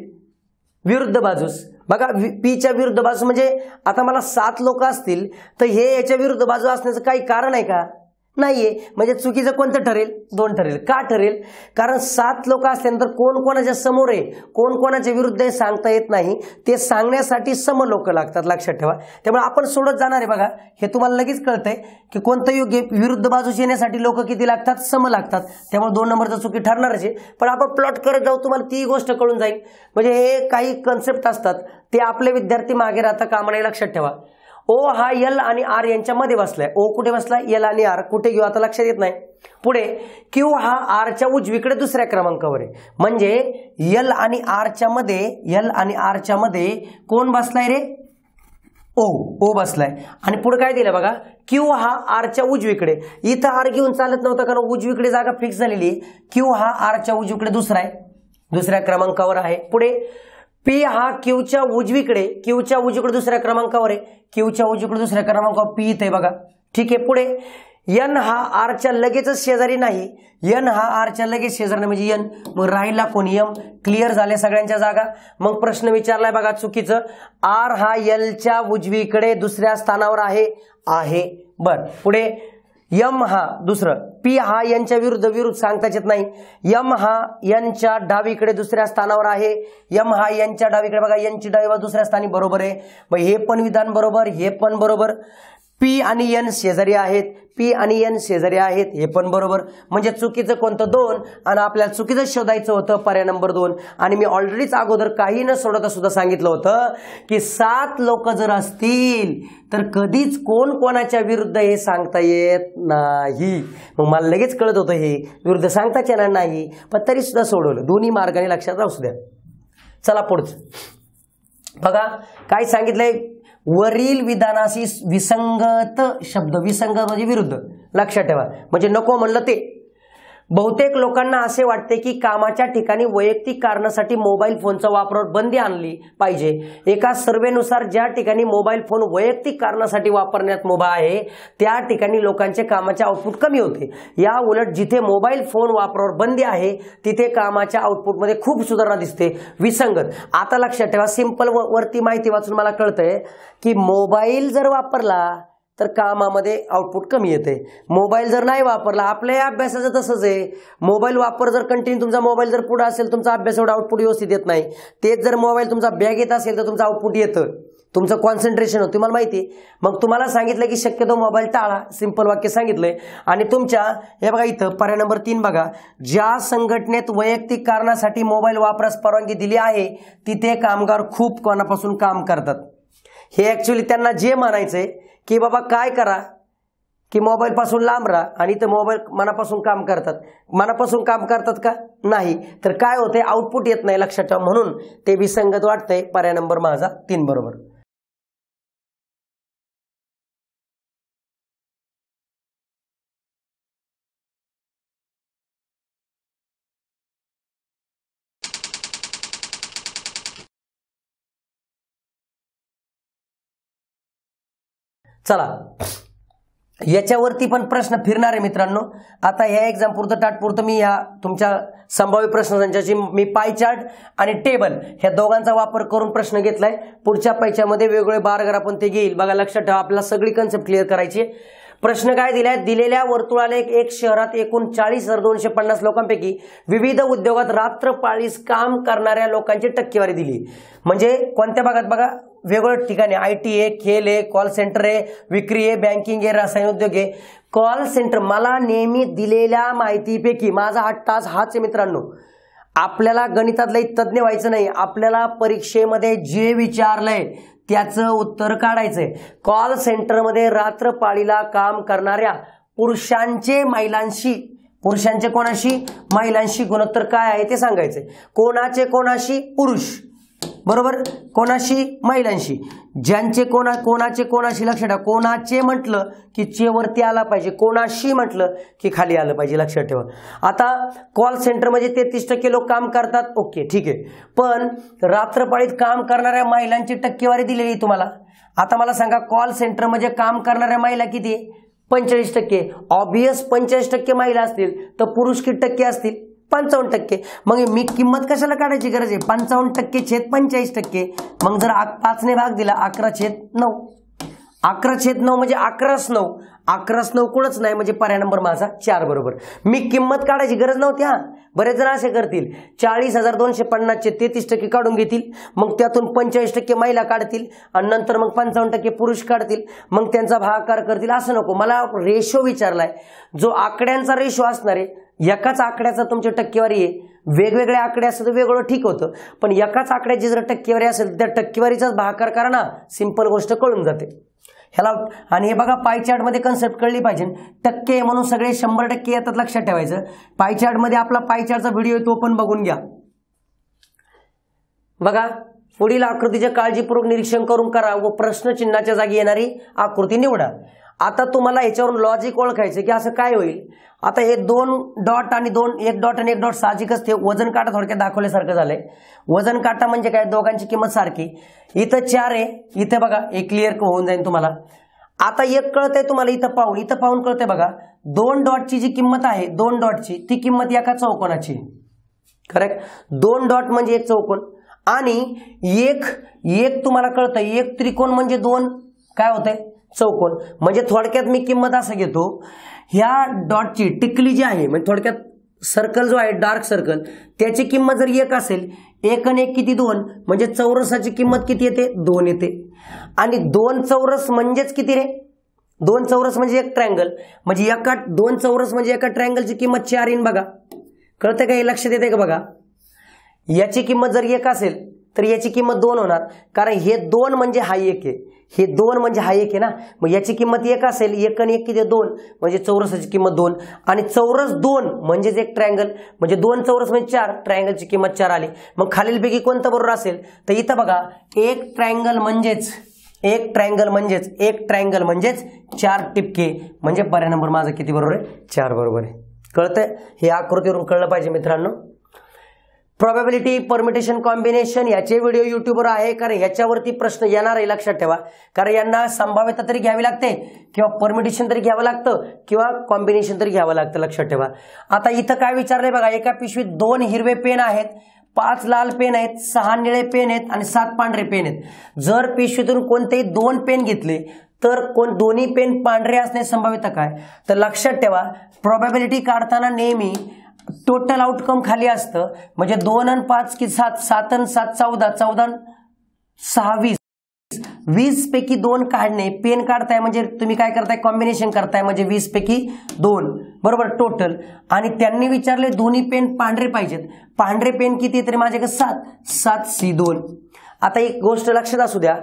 S1: विरुद्ध बाजूस बघा पीच्या विरुद्ध बाजू म्हणजे आता मला सात लोक असतील तर हे याच्या विरुद्ध बाजू असण्याचं काही कारण आहे का नाहीये म्हणजे चुकीचं कोणतं ठरेल दोन ठरेल का ठरेल कारण सात लोक असल्यानंतर कोण कोणाच्या समोर आहे कोण कोणाच्या विरुद्ध सांगता येत नाही ते सांगण्यासाठी सम लोक लागतात लक्षात ठेवा त्यामुळे आपण सोडत जाणार आहे बघा हे तुम्हाला लगेच कळतंय की कोणतं योग्य विरुद्ध बाजूशी येण्यासाठी लोक किती लागतात सम लागतात त्यामुळे दोन नंबरचं चुकी ठरणारच आहे पण आपण प्लॉट करत जाऊ तुम्हाला ती गोष्ट कळून जाईल म्हणजे हे काही कन्सेप्ट असतात ते आपले विद्यार्थी मागे राहता कामा लक्षात ठेवा ओ हा एल आणि आर यांच्या मध्ये बसलाय ओ कुठे बसलाय एल आणि आर कुठे घेऊ आता लक्षात येत नाही पुढे क्यू हा आरच्या उजवीकडे दुसऱ्या क्रमांकावर आहे म्हणजे यल आणि च्या मध्ये यल आणि आरच्या मध्ये कोण बसलाय रे ओ ओ बसलाय आणि पुढे काय दिलं बघा क्यू हा आरच्या उजवीकडे इथं आर घेऊन चालत नव्हता कारण उजवीकडे जागा फिक्स झालेली क्यू हा आरच्या उजवीकडे दुसरा आहे दुसऱ्या क्रमांकावर आहे पुढे पी हा क्यूच्या उजवीकडे क्यूच्या उजवीकडे दुसऱ्या क्रमांकावर आहे क्यूच्या उजवीकडे दुसऱ्या क्रमांकावर पी इथे बघा ठीक आहे पुढे एन हा आरच्या लगेचच शेजारी नाही एन हा आरच्या लगेच शेजारी म्हणजे एन मग राहिला कोण एम क्लिअर झाले सगळ्यांच्या जागा मग प्रश्न विचारलाय बघा चुकीचं आर हा एलच्या उजवीकडे दुसऱ्या स्थानावर आहे आहे बर पुढे यम हा दुसरं पी हा यांच्या विरुद्ध विरुद्ध सांगताच येत नाही यम हा यांच्या डावीकडे दुसऱ्या स्थानावर आहे यम हा यांच्या डावीकडे बघा यांची डावी दुसऱ्या स्थानी बरोबर आहे मग हे पण विधान बरोबर हे पण बरोबर पी आणि एन शेजारी आहेत पी आणि एन शेजारी आहेत हे पण बरोबर म्हणजे चुकीचं कोणतं दोन आणि आपल्याला चुकीचं शोधायचं होतं पर्याय नंबर दोन आणि मी ऑलरेडीच अगोदर काही न सोडवता सुद्धा सांगितलं होतं की सात लोक जर असतील तर कधीच कोण कोणाच्या विरुद्ध हे सांगता येत नाही मग मला लगेच कळत होतं हे विरुद्ध सांगताच येणार नाही पण तरी सुद्धा सोडवलं दोन्ही मार्गाने लक्षात राहू द्या चला पुढचं बघा काय सांगितलंय वरील विधानाशी विसंगत शब्द विसंगत म्हणजे विरुद्ध लक्षात ठेवा म्हणजे नको म्हणलं ते बहुतेक लोकांना असे वाटते की कामाच्या ठिकाणी वैयक्तिक कारणासाठी मोबाईल फोनचा वापरावर बंदी आणली पाहिजे एका सर्वेनुसार ज्या ठिकाणी मोबाईल फोन वैयक्तिक कारणासाठी वापरण्यात मोबा आहे त्या ठिकाणी लोकांचे कामाचे आउटपुट कमी होते या उलट जिथे मोबाईल फोन वापरावर बंदी आहे तिथे कामाच्या आउटपुटमध्ये खूप सुधारणा दिसते विसंगत आता लक्षात ठेवा सिंपल वरती माहिती वाचून मला कळतंय की मोबाईल जर वापरला तर कामामध्ये आउटपुट कमी येते मोबाईल जर नाही वापरला आपल्या अभ्यासाचं तसंच आहे मोबाईल वापर जर कंटिन्यू तुमचा मोबाईल जर पुढं असेल तुमचा अभ्यास एवढा आउटपुट व्यवस्थित येत नाही तेच जर मोबाईल तुमचा बॅग येत असेल तर तुमचं आउटपुट येतं तुमचं कॉन्सन्ट्रेशन होतं तुम्हाला माहिती मग तुम्हाला सांगितलं की शक्यतो मोबाईल टाळा सिंपल वाक्य सांगितलंय आणि तुमच्या हे बघा इथं पर्याय नंबर तीन बघा ज्या संघटनेत वैयक्तिक कारणासाठी मोबाईल वापरास परवानगी दिली आहे तिथे कामगार खूप कोणापासून काम करतात हे ॲक्च्युली त्यांना जे म्हणायचं की बाबा काय करा की मोबाईलपासून लांब राहा आणि ते मोबाईल मनापासून काम करतात मनापासून काम करतात का नाही तर काय होते आउटपुट येत नाही लक्षात ठेवा म्हणून ते विसंगत वाटतंय पर्याय नंबर माझा तीन बरोबर चला याच्यावरती पण प्रश्न फिरणार आहे मित्रांनो आता ह्या एक्झाम पुरतं ताटपुरतं मी या तुमच्या संभाव्य प्रश्न त्यांच्याशी मी पाय चार्ट आणि टेबल ह्या दोघांचा वापर करून प्रश्न घेतलाय पुढच्या पैशामध्ये वेगवेगळे बारगर आपण ते घेईल बघा लक्षात ठेवा आपल्याला सगळी कन्सेप्ट क्लिअर करायची प्रश्न काय दिलाय दिलेल्या वर्तुळाला एक एक शहरात एकूण चाळीस हजार दोनशे पन्नास लोकांपैकी विविध उद्योगात रात्र पाळीस काम करणाऱ्या लोकांची टक्केवारी दिली म्हणजे कोणत्या भागात बघा वेगवेगळ्या ठिकाणी आय टी आहे खेल आहे कॉल सेंटर आहे विक्री आहे बँकिंग आहे रसायन उद्योग आहे कॉल सेंटर मला नेहमी दिलेल्या माहितीपैकी माझा हा टास्क हाच आहे मित्रांनो आपल्याला गणितातलंही तज्ज्ञ व्हायचं नाही आपल्याला परीक्षेमध्ये जे विचारलंय त्याचं उत्तर काढायचंय कॉल सेंटरमध्ये रात्र पाळीला काम करणाऱ्या पुरुषांचे महिलांशी पुरुषांचे कोणाशी महिलांशी गुणोत्तर काय आहे ते सांगायचंय कोणाचे कोणाशी पुरुष बरोबर कोणाशी महिलांशी ज्यांचे कोणा कोणाचे कोणाशी लक्षात ठेवा कोणाचे म्हटलं की चेवरती आला पाहिजे कोणाशी म्हटलं की खाली आलं पाहिजे लक्षात ठेवा आता कॉल सेंटरमध्ये तेहतीस टक्के लोक काम करतात ओके ठीक आहे पण रात्रपाळीत काम करणाऱ्या महिलांची टक्केवारी दिलेली तुम्हाला आता मला सांगा कॉल सेंटरमध्ये काम करणाऱ्या महिला किती पंचेचाळीस टक्के ऑबियस पंचेचाळीस टक्के महिला असतील तर पुरुष किती टक्के असतील पंचावन्न टक्के मग मी किंमत कशाला काढायची गरज आहे पंचावन्न टक्के छेद पंचेचाळीस टक्के मग जर पाचने भाग दिला अकरा छेद नऊ अकरा छेद नऊ म्हणजे अकराच नऊ अकराच नऊ कुणच नाही म्हणजे पर्याय नंबर माझा चार बरोबर मी किंमत काढायची गरज नव्हती हा बरेच जण असे करतील चाळीस हजार दोनशे पन्नासचे तेहतीस टक्के काढून घेतील मग त्यातून पंचेचाळीस टक्के महिला काढतील आणि नंतर मग पंचावन्न टक्के पुरुष काढतील मग त्यांचा भागाकार करतील असं नको मला रेशो विचारलाय जो आकड्यांचा रेशो असणार आहे एकाच आकड्याचा तुमची टक्केवारी आहे वेगवेगळे आकडे असतात तर वेगळं ठीक होतं पण एकाच आकड्याची जर टक्केवारी असेल तर टक्केवारीचाच भाकार करा ना सिंपल गोष्ट कळून जाते ह्याला आणि हे बघा पाय चार्टमध्ये कन्सेप्ट कळली पाहिजे टक्के म्हणून सगळे शंभर टक्के येतात लक्षात ठेवायचं पाय चार्टमध्ये आपला पाय चार्टचा व्हिडिओ तो पण बघून घ्या बघा पुढील आकृतीचे काळजीपूर्वक निरीक्षण करून करा व प्रश्नचिन्हाच्या जागी येणारी आकृती निवडा आता तुम्हाला याच्यावरून लॉजिक ओळखायचं की असं काय होईल आता हे दोन डॉट आणि दोन एक डॉट आणि एक डॉट साहजिकच ते वजन काटा थोडक्यात दाखवल्यासारखं झालंय वजन काटा म्हणजे काय दोघांची किंमत सारखी इथं चार आहे इथे बघा एक क्लिअर होऊन जाईल तुम्हाला आता एक कळतंय तुम्हाला इथं पाहून इथं पाहून कळतंय बघा दोन डॉटची जी किंमत आहे दोन डॉटची ती किंमत एका चौकोनाची करेक्ट दोन डॉट म्हणजे एक चौकोन आणि एक एक तुम्हाला कळतं एक त्रिकोण म्हणजे दोन काय होतंय चौकोन म्हणजे थोडक्यात मी किंमत असं घेतो ह्या डॉटची टिकली जी आहे म्हणजे थोडक्यात सर्कल जो आहे डार्क सर्कल त्याची किंमत जर एक असेल एक आणि एक किती दोन म्हणजे चौरसाची किंमत किती येते दोन येते आणि दोन चौरस म्हणजेच किती रे दोन चौरस म्हणजे एक ट्रँगल म्हणजे एका दोन चौरस म्हणजे एका ट्रँगलची किंमत चार येईन बघा कळतंय का हे लक्षात येते का बघा याची किंमत जर एक असेल तर याची किंमत दोन होणार कारण हे दोन म्हणजे हा एक आहे हे दोन म्हणजे हा एक आहे ना मग याची किंमत एक असेल एक आणि एक किती दोन म्हणजे चौरसाची किंमत दोन आणि चौरस दोन म्हणजेच एक ट्रायंगल म्हणजे दोन चौरस म्हणजे चार ट्रायंगलची किंमत चार आली मग खालीलपैकी कोणतं बरोबर असेल तर इथं बघा एक ट्रायंगल म्हणजेच एक ट्रायंगल म्हणजेच एक ट्रायंगल म्हणजेच चार टिपके म्हणजे पर्याय नंबर माझा किती बरोबर आहे चार बरोबर आहे कळतंय हे आकृतीवरून कळलं पाहिजे मित्रांनो प्रॉबेबिलिटी परमिटेशन कॉम्बिनेशन याचे व्हिडिओ युट्यूबवर आहे कारण याच्यावरती प्रश्न येणार आहे लक्षात ठेवा कारण यांना संभाव्यता तरी घ्यावी लागते किंवा परमिटेशन तरी घ्यावं लागतं किंवा कॉम्बिनेशन तरी घ्यावं लागतं लक्षात ठेवा आता इथं काय विचारलंय बघा एका पिशवीत दोन हिरवे पेन आहेत पाच लाल पेन आहेत सहा निळे पेन आहेत आणि सात पांढरे पेन आहेत जर पिशवीतून कोणतेही दोन पेन घेतले तर कोण दोन्ही पेन पांढरे असणे संभाव्यता काय तर लक्षात ठेवा प्रॉबेबिलिटी काढताना नेहमी टोटल आउटकम खाली असतं म्हणजे दोन अन पाच की सात सात अन सात चौदा चौदा सहा वीस वीस पैकी दोन काढणे पेन काढताय म्हणजे तुम्ही काय करताय कॉम्बिनेशन करताय म्हणजे वीस पैकी दोन बरोबर टोटल आणि त्यांनी विचारले दोन्ही पेन पांढरे पाहिजेत पांढरे पेन किती तरी माझ्याकडे सात सात सी दोन आता एक गोष्ट लक्षात असू द्या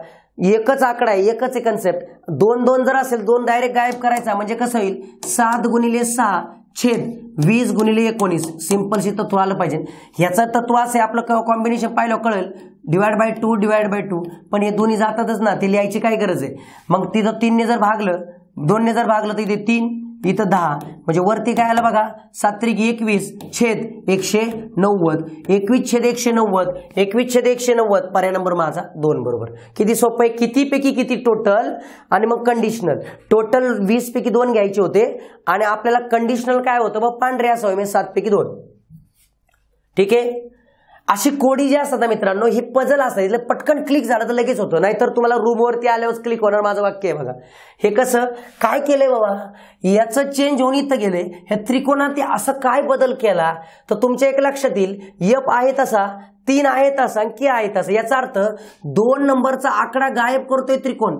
S1: एकच आकडा आहे एकच आहे कन्सेप्ट दोन दोन जर असेल दोन डायरेक्ट गायब करायचा म्हणजे कसं होईल सात गुणिले सहा छेद वीस गुणिले एकोणीस सिम्पलशी तत्व आलं पाहिजे ह्याचं तत्व असे आपलं क कॉम्बिनेशन पाहिलं कळेल divide by two divide by two पण हे दोन्ही जातातच ना ते लिहायची काय गरज आहे मग तिथं तीनने जर भागलं दोनने जर भागलं तर इथे तीन इथं दहा म्हणजे वरती काय आलं बघा सात्रिक एकवीस छेद एकशे नव्वद एकवीस छेद एकशे नव्वद एकवीस छेद एकशे नव्वद पर्याय नंबर माझा दोन बरोबर किती सोपं आहे पैकी किती टोटल आणि मग कंडिशनल टोटल वीस पैकी दोन घ्यायचे होते आणि आपल्याला कंडिशनल काय होतं बघ पांढरे मी म्हणजे पैकी दोन ठीक आहे अशी कोडी जी असतात मित्रांनो ही पजल असतात पटकन क्लिक झालं तर लगेच होतं नाहीतर तुम्हाला रूमवरती आल्यावर क्लिक होणार माझं वाक्य आहे बघा हे कसं काय केलंय बाबा याचं चेंज होऊन इथं गेले ह्या त्रिकोणात असं काय बदल केला तर तुमच्या एक लक्षात येईल यप आहे तसा तीन आहे तसा कि आहे तसा याचा अर्थ दोन नंबरचा आकडा गायब करतोय त्रिकोण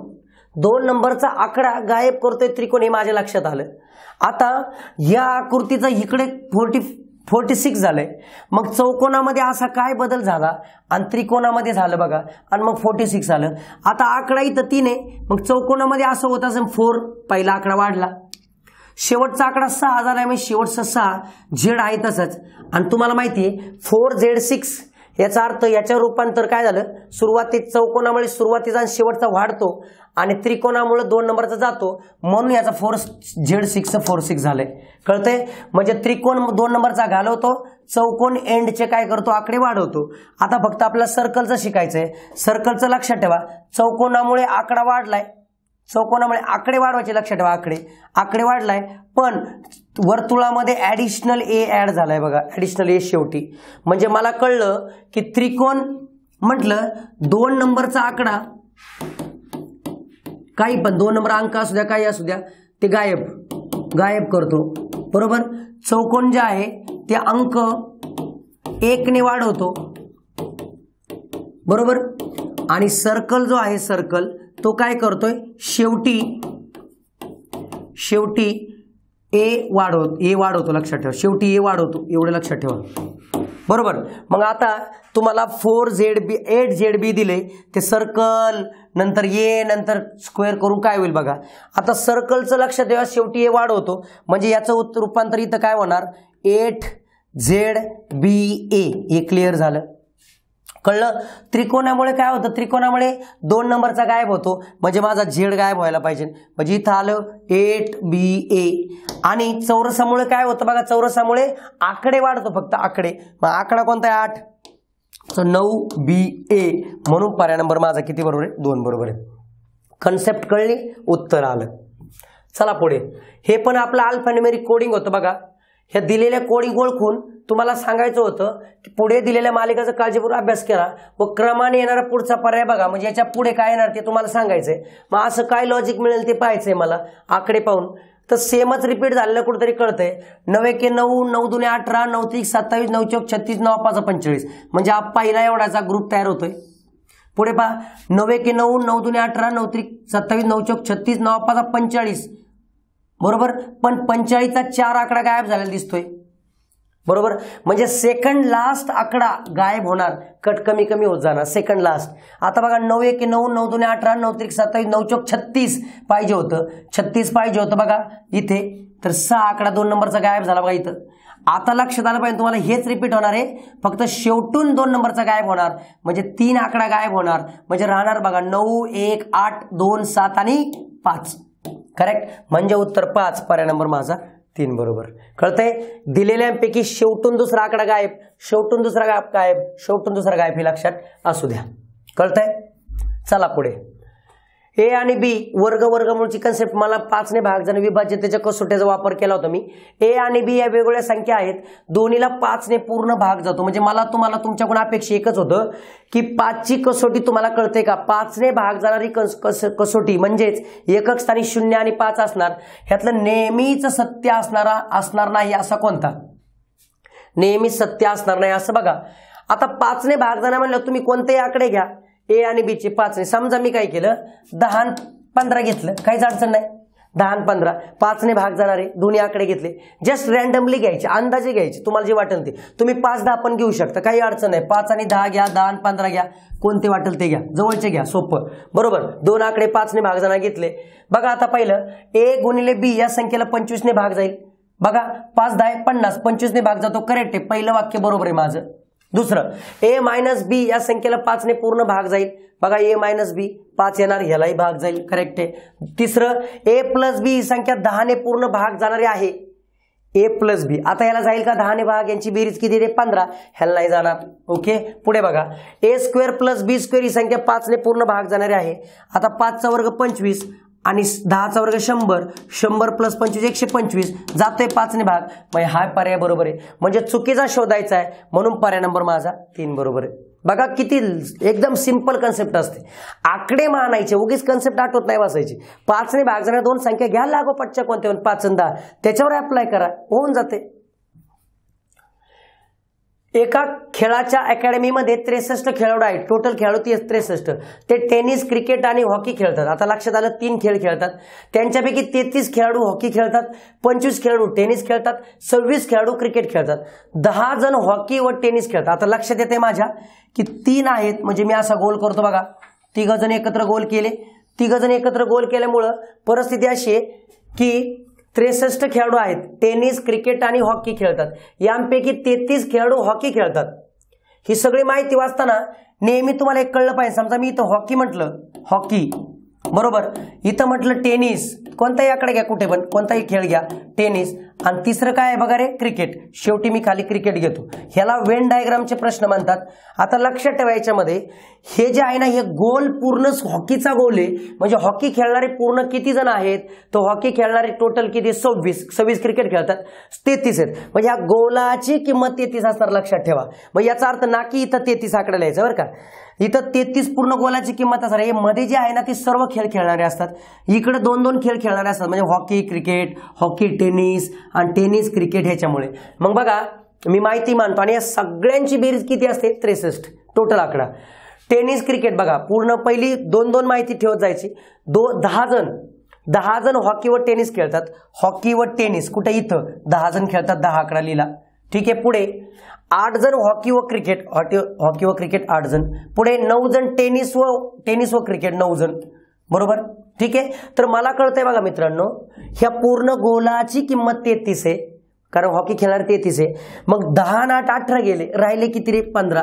S1: दोन नंबरचा आकडा गायब करतोय त्रिकोण हे माझ्या लक्षात आलं आता या आकृतीचा इकडे फोर्टी फोर्टी सिक्स झालंय मग चौकोनामध्ये असा काय बदल झाला आणि त्रिकोणामध्ये झालं बघा आणि मग फोर्टी सिक्स झालं आता आकडा इथं तीन आहे मग चौकोनामध्ये असं होत असेल फोर पहिला आकडा वाढला शेवटचा आकडा सहा झाला आहे म्हणजे शेवटचा सहा झेड आहे तसंच आणि तुम्हाला माहिती आहे फोर झेड सिक्स याचा अर्थ याच्या रूपांतर काय झालं सुरुवातीत चौकोनामुळे सुरुवातीचा आणि शेवटचा वाढतो आणि त्रिकोणामुळे दोन नंबरचा जातो म्हणून याचा फोर्स झेड सिक्स फोर सिक्स झालंय कळतंय म्हणजे त्रिकोण दोन नंबरचा घालवतो चौकोन एंडचे काय करतो आकडे वाढवतो आता फक्त आपल्याला सर्कलचं शिकायचं आहे सर्कलचं लक्षात ठेवा चौकोनामुळे आकडा वाढलाय चौकोनामुळे आकडे वाढवायचे लक्षात ठेवा आकडे आकडे वाढलाय पण वर्तुळामध्ये ऍडिशनल ए ॲड झालाय बघा ऍडिशनल ए शेवटी म्हणजे मला कळलं की त्रिकोण म्हटलं दोन नंबरचा आकडा काही पण दोन नंबर अंक असू द्या काही असू द्या ते गायब गायब करतो बरोबर चौकोन जे आहे ते अंक एकने वाढवतो बरोबर आणि सर्कल जो आहे सर्कल तो काय करतोय शेवटी शेवटी ए वाढवतो ए वाढवतो लक्षात ठेवा शेवटी ए वाढवतो एवढं लक्षात ठेवा बरोबर मग आता तुम्हाला four Z B eight Z B दिले ते सर्कल नंतर ये नंतर स्क्वेअर करून काय होईल बघा आता सर्कलचं लक्ष द्यावा शेवटी हे वाढवतो म्हणजे याचं उत्तर रूपांतर इथं काय होणार एट झेड बी ए हे क्लिअर झालं कळलं त्रिकोणामुळे काय होतं त्रिकोणामुळे दोन नंबरचा गायब होतो म्हणजे माझा झेड गायब व्हायला पाहिजे म्हणजे इथं आलं एट बी ए आणि चौरसामुळे काय होतं बघा चौरसामुळे आकडे वाढतो फक्त आकडे मग आकडा कोणता आहे आठ तर नऊ बी ए म्हणून पर्याय नंबर माझा किती बरोबर आहे दोन बरोबर आहे कन्सेप्ट कळली उत्तर आलं चला पुढे हे पण आपलं अल्फान्युमेरिक कोडिंग होतं बघा ह्या दिलेल्या कोळी ओळखून तुम्हाला सांगायचं होतं की पुढे दिलेल्या मालिकाचा काळजीपूर्वक अभ्यास केला व क्रमाने येणारा पुढचा पर्याय बघा म्हणजे याच्या पुढे काय येणार ते तुम्हाला सांगायचंय मग असं काय लॉजिक मिळेल ते पाहायचंय मला आकडे पाहून तर सेमच रिपीट झालेलं कुठेतरी कळतंय नऊ एके नऊ नऊ दुने अठरा नऊ तीन सत्तावीस नऊ चौक छत्तीस नऊ पाच पंचेचाळीस म्हणजे हा पहिला एवढाचा ग्रुप तयार होतोय पुढे पहा नऊ एके नऊ नऊ दुने अठरा नऊ त्रिक सत्तावीस नऊ चौक छत्तीस नऊ पाच पंचेचाळीस बरोबर पण पंचेचाळीसचा चार आकडा गायब झालेला दिसतोय बरोबर म्हणजे सेकंड लास्ट आकडा गायब होणार कट कमी कमी होत जाणार सेकंड लास्ट आता बघा नऊ एक नऊ नऊ दोन अठरा नऊ त्रिक सत्तावीस नऊ चौक छत्तीस पाहिजे होतं छत्तीस पाहिजे होतं बघा इथे तर सहा आकडा दोन नंबरचा गायब झाला बघा इथं आता लक्षात आलं पाहिजे तुम्हाला हेच रिपीट होणार आहे फक्त शेवटून दोन नंबरचा गायब होणार म्हणजे तीन आकडा गायब होणार म्हणजे राहणार बघा नऊ एक आठ दोन सात आणि पाच करेक्ट म्हणजे उत्तर पाच पर्याय नंबर माझा तीन बरोबर कळतंय दिलेल्यांपैकी शेवटून दुसरा आकडा गायब शेवटून दुसरा गायब गायब शेवटून दुसरा गायब हे लक्षात असू द्या कळतंय चला पुढे ए आणि बी वर्ग वर्गमूळची कन्सेप्ट मला पाचने भाग जण विभाज्य कसोट्याचा वापर केला होता मी ए आणि बी या वेगवेगळ्या संख्या आहेत दोन्हीला पाचने पूर्ण भाग जातो म्हणजे मला तुम्हाला तुमच्याकडून अपेक्षा एकच होतं की पाचची कसोटी तुम्हाला कळते का पाचने भाग जाणारी कस कस कसोटी म्हणजेच एकक स्थानी शून्य आणि पाच असणार ह्यातलं नेहमीच सत्य असणारा असणार नाही असा कोणता नेहमीच सत्य असणार नाही असं बघा आता पाचने भाग जाणार म्हणलं तुम्ही कोणतेही आकडे घ्या ए आणि बीचे पाच समजा मी काय केलं दहा पंधरा घेतलं काहीच अडचण नाही दहा पंधरा पाचने भाग जाणारे दोन्ही आकडे घेतले जस्ट रॅन्डमली घ्यायचे अंदाजे घ्यायचे तुम्हाला जे वाटेल ते तुम्ही पाच दहा पण घेऊ शकता काही अडचण नाही पाच आणि दहा घ्या दहा पंधरा घ्या कोणते वाटेल ते घ्या जवळचे घ्या सोपं बरोबर दोन आकडे पाचने भाग जाणार घेतले बघा आता पहिलं ए गुणिले बी या संख्येला पंचवीसने भाग जाईल बघा पाच दहा पन्नास पंचवीसने भाग जातो करेक्ट आहे पहिलं वाक्य बरोबर आहे माझं दुसरं ए मायनस बी या संख्येला पाचने पूर्ण भाग जाईल बघा ए मायनस बी पाच येणार ह्यालाही भाग जाईल करेक्ट आहे तिसरं ए प्लस बी ही संख्या दहाने पूर्ण भाग जाणारी आहे ए प्लस बी आता ह्याला जाईल का ने भाग यांची बेरीज किती येते पंधरा ह्याला नाही जाणार ओके पुढे बघा A square plus B square ही संख्या पाचने पूर्ण भाग जाणारी आहे आता पाचचा वर्ग पंचवीस आणि दहाचा वर्ग शंभर शंभर प्लस पंचवीस एकशे पंचवीस जातोय पाचने भाग म्हणजे हा पर्याय बरोबर आहे म्हणजे चुकीचा शोधायचा आहे म्हणून पर्याय नंबर माझा तीन बरोबर आहे बघा किती एकदम सिंपल कन्सेप्ट असते आकडे मानायचे उगीच कन्सेप्ट आठवत नाही वाचायची पाचने भाग जण दोन संख्या घ्या पटच्या कोणत्या पाच दहा त्याच्यावर अप्लाय करा होऊन जाते एका खेळाच्या अकॅडमीमध्ये त्रेसष्ट खेळाडू आहेत टोटल खेळाडू त्रेसष्ट ते टेनिस क्रिकेट आणि हॉकी खेळतात आता लक्षात आलं तीन खेळ खेळतात त्यांच्यापैकी तेहतीस खेळाडू हॉकी खेळतात पंचवीस खेळाडू टेनिस खेळतात सव्वीस खेळाडू क्रिकेट खेळतात दहा जण हॉकी व टेनिस खेळतात आता लक्षात येते माझ्या की तीन आहेत म्हणजे मी असा गोल करतो बघा तिघ जण एकत्र गोल केले तिघ जण एकत्र गोल केल्यामुळं परिस्थिती अशी आहे की त्रेसष्ट खेळाडू आहेत टेनिस क्रिकेट आणि हॉकी खेळतात यांपैकी तेहतीस खेळाडू हॉकी खेळतात ही सगळी माहिती वाचताना नेहमी तुम्हाला एक कळलं पाहिजे समजा मी इथं हॉकी म्हटलं हॉकी बरोबर इथं म्हटलं टेनिस कोणताही आकडे घ्या कुठे पण कोणताही खेळ घ्या टेनिस आणि तिसरं काय आहे बघा रे क्रिकेट शेवटी मी खाली क्रिकेट घेतो ह्याला वेन डायग्रामचे प्रश्न म्हणतात आता लक्षात ठेवायच्यामध्ये हे जे आहे ना हे गोल पूर्ण हॉकीचा गोल आहे म्हणजे हॉकी खेळणारे पूर्ण किती जण आहेत तर हॉकी खेळणारे टोटल किती सव्वीस सव्वीस क्रिकेट खेळतात तेहतीस आहेत म्हणजे या गोलाची किंमत तेहतीस असणार लक्षात ठेवा मग याचा अर्थ ना की इथं तेहतीस आकडे लिहायचं बरं का इथं तेहतीस पूर्ण गोलाची किंमत असणार हे मध्ये जे आहे ना ते सर्व खेळ खेळणारे असतात इकडे दोन दोन खेळ खेळणारे असतात म्हणजे हॉकी क्रिकेट हॉकी टेनिस आणि टेनिस क्रिकेट ह्याच्यामुळे मग बघा मी माहिती मानतो आणि या सगळ्यांची बेरीज किती असते त्रेसष्ट टोटल आकडा टेनिस क्रिकेट बघा पूर्ण पहिली दोन दोन माहिती ठेवत जायची दो दहा जण दहा जण हॉकी व टेनिस खेळतात हॉकी व टेनिस कुठे इथं दहा जण खेळतात दहा आकडा लिहिला ठीक आहे पुढे आठ जण हॉकी व क्रिकेट हॉटी हॉकी व क्रिकेट आठ जण पुढे नऊ जण टेनिस व टेनिस व क्रिकेट नऊ जण बरोबर ठीक आहे तर मला कळतंय बघा मित्रांनो ह्या पूर्ण गोलाची किंमत तेहतीस आहे कारण हॉकी खेळणारे तेहतीस आहे मग दहा ना आठ अठरा गेले राहिले किती रे पंधरा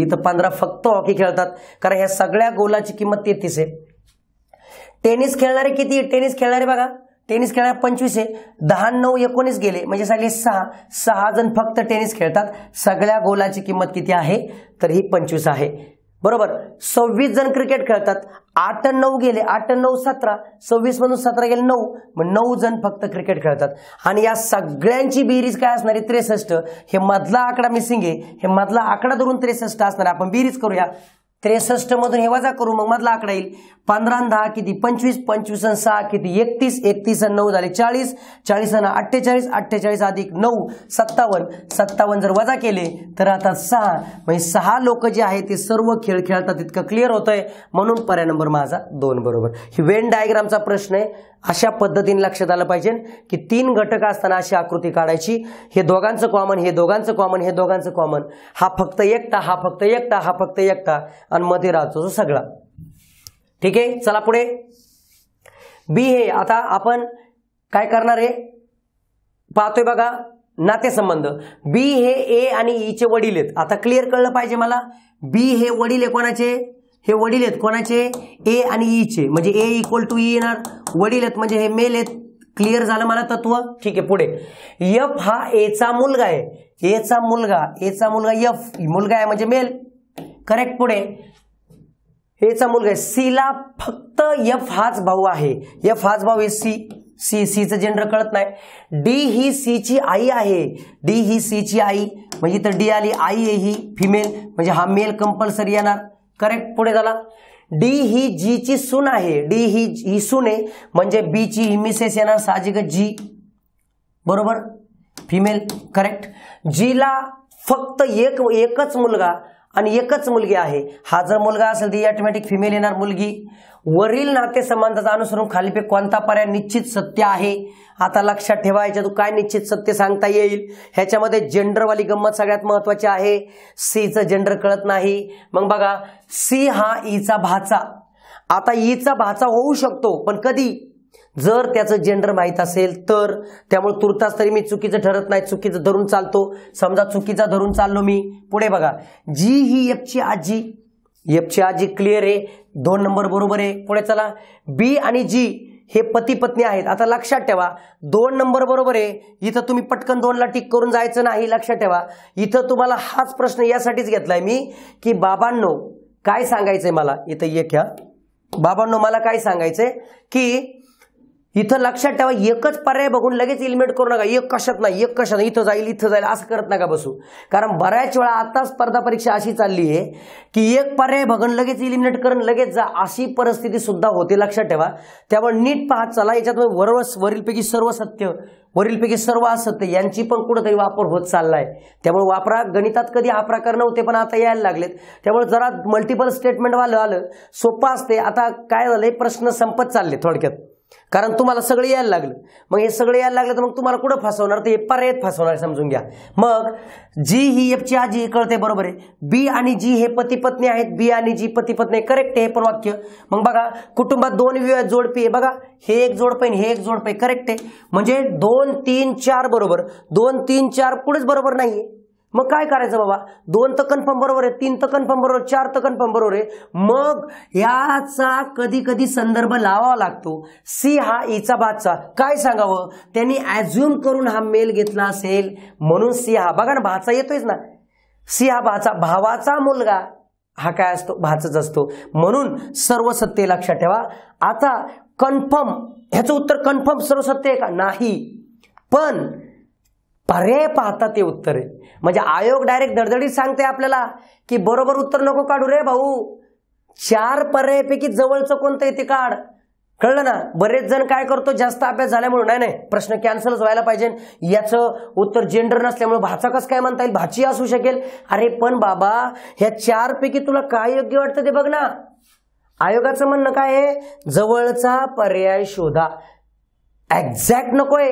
S1: इथं पंधरा फक्त हॉकी खेळतात कारण ह्या सगळ्या गोलाची किंमत तेहतीस आहे टेनिस खेळणारे किती टेनिस खेळणारे बघा टेनिस खेळणार पंचवीस आहे दहा नऊ एकोणीस गेले म्हणजे सगळे सहा सहा जण फक्त टेनिस खेळतात सगळ्या गोलाची किंमत किती आहे तर ही पंचवीस आहे बरोबर सव्वीस जण क्रिकेट खेळतात आठ नऊ गेले आठ नऊ सतरा सव्वीस मधून सतरा गेले नऊ मग नऊ जण फक्त क्रिकेट खेळतात आणि या सगळ्यांची बिरीज काय असणार आहे त्रेसष्ट हे मधला आकडा मिसिंग आहे हे मधला आकडा धरून त्रेसष्ट असणार आपण बिरीज करूया त्रेसष्ट मधून हे वजा करू मग मधला आकडा येईल पंधरा दहा किती पंचवीस पंचवीस सहा किती एकतीस एकतीस नऊ झाले चाळीस चाळीस आणि अठ्ठेचाळीस अठ्ठेचाळीस अधिक नऊ सत्तावन्न सत्तावन्न जर वजा केले तर आता सहा म्हणजे सहा लोक जे आहेत ते सर्व खेळ खेळतात तितकं क्लिअर आहे म्हणून पर्याय नंबर माझा दोन बरोबर ही वेन डायग्रामचा प्रश्न आहे अशा पद्धतीने लक्षात आलं पाहिजे की तीन घटक असताना अशी आकृती काढायची हे दोघांचं कॉमन हे दोघांचं कॉमन हे दोघांचं कॉमन हा फक्त एकटा हा फक्त एकटा हा फक्त एकटा आणि मध्ये राहतो सगळा ठीक आहे चला पुढे बी हे आता आपण काय करणार आहे पाहतोय बघा नातेसंबंध बी हे ए आणि ईचे e वडील आहेत आता क्लिअर कळलं पाहिजे मला बी हे वडील आहे कोणाचे हे वडील आहेत कोणाचे ए आणि ईचे e म्हणजे ए इक्वल टू ई येणार वडील आहेत म्हणजे हे मेल आहेत क्लिअर झालं मला तत्व ठीक आहे पुढे यफ हा एचा मुलगा आहे एचा मुलगा एचा मुलगा यफ मुलगा आहे म्हणजे मेल करेक्ट पुढे एचा मुलगा आहे सीला फक्त एफ हाच भाऊ आहे एफ हाच भाऊ आहे सी सी सीचं जेंडर कळत नाही डी ही सी ची आई आहे डी ही सीची आई म्हणजे तर डी आली आई आहे ही फिमेल म्हणजे हा मेल कंपल्सरी येणार करेक्ट पुढे झाला डी ही जी ची सून आहे डी ही ही सून आहे म्हणजे बी ही मिसेस येणार साहजिकच जी बरोबर फिमेल करेक्ट जीला फक्त एक एकच मुलगा आणि एकच मुलगी आहे हा जर मुलगा असेल तर ऑटोमॅटिक फिमेल येणार मुलगी वरील नाते संबंधाचा अनुसरून पे कोणता पर्याय निश्चित सत्य आहे आता लक्षात ठेवा याच्यात काय निश्चित सत्य सांगता येईल ह्याच्यामध्ये जेंडरवाली गंमत सगळ्यात महत्वाची आहे सीचं जेंडर कळत नाही मग बघा सी हा ईचा e भाचा आता ईचा e भाचा होऊ शकतो पण कधी जर त्याचं जेंडर माहीत असेल तर त्यामुळे तुर्तास तरी मी चुकीचं ठरत नाही चुकीचं धरून चालतो समजा चुकीचा धरून चाललो मी पुढे बघा जी ही एफची आजी एफची आजी क्लिअर आहे दोन नंबर बरोबर आहे पुढे चला बी आणि जी हे पती पत्नी आहेत आता लक्षात ठेवा दोन नंबर बरोबर आहे इथं तुम्ही पटकन दोनला टिक करून जायचं नाही लक्षात ठेवा इथं तुम्हाला हाच प्रश्न यासाठीच घेतलाय मी की बाबांनो काय सांगायचंय मला इथं एक ह्या बाबांनो मला काय सांगायचंय की इथं लक्षात ठेवा एकच पर्याय बघून लगेच इलिमिनेट करू नका एक कशात नाही एक कशात इथं जाईल इथं जाईल असं करत नका बसू कारण बऱ्याच वेळा आता स्पर्धा परीक्षा अशी चालली आहे की एक पर्याय बघून लगेच इलिमिनेट करून लगेच जा अशी परिस्थिती सुद्धा होते लक्षात ठेवा त्यामुळे नीट पाहत चला याच्यात वरव वरीलपैकी सर्व सत्य वरीलपैकी सर्व असत्य यांची पण कुठंतरी वापर होत चालला आहे त्यामुळे वापरा गणितात कधी हा प्रकार नव्हते पण आता यायला लागलेत त्यामुळे जरा मल्टिपल स्टेटमेंट आलं सोपं असते आता काय झालं प्रश्न संपत चालले थोडक्यात कारण तुम्हाला सगळे यायला लागलं मग हे सगळे यायला लागलं तर मग तुम्हाला कुठं तर हे पर्यायत फसवणार समजून घ्या मग जी ही एफची आजी कळते बरोबर आहे बी आणि जी हे पती पत्नी आहेत बी आणि जी पती पत्नी करेक्ट आहे हे पण वाक्य मग बघा कुटुंबात दोन जोडपी आहे बघा हे एक जोडपे हे एक जोडपे करेक्ट आहे म्हणजे दोन तीन चार बरोबर दोन तीन चार कुठेच बरोबर नाही मग काय करायचं बाबा दोन तर कन्फर्म बरोबर आहे तीन तर कन्फर्म बरोबर चार तर कन्फर्म बरोबर आहे मग याचा कधी कधी संदर्भ लावावा लागतो सी हा ईचा भातचा काय सांगावं त्यांनी ऍझ्युम करून हा मेल घेतला असेल म्हणून सी हा बघा ना भाचा येतोयच ना सी हा भाचा भावाचा मुलगा हा काय असतो भाचच असतो म्हणून सर्व सत्य लक्षात ठेवा आता कन्फर्म ह्याचं उत्तर कन्फर्म सर्व सत्य आहे का नाही पण पर्याय पाहता ते उत्तर आहे म्हणजे आयोग डायरेक्ट धडधडीत सांगते आपल्याला की बरोबर उत्तर नको काढू रे भाऊ चार पर्यायपैकी जवळचं कोणतं आहे ते काढ कळलं ना बरेच जण काय करतो जास्त अभ्यास झाल्यामुळे नाही नाही प्रश्न कॅन्सलच व्हायला पाहिजे याचं उत्तर जेंडर नसल्यामुळे भाचा कसं काय म्हणता येईल भाची असू शकेल अरे पण बाबा ह्या चारपैकी तुला काय योग्य वाटतं ते बघ ना आयोगाचं म्हणणं काय आहे जवळचा पर्याय शोधा एक्झॅक्ट नकोय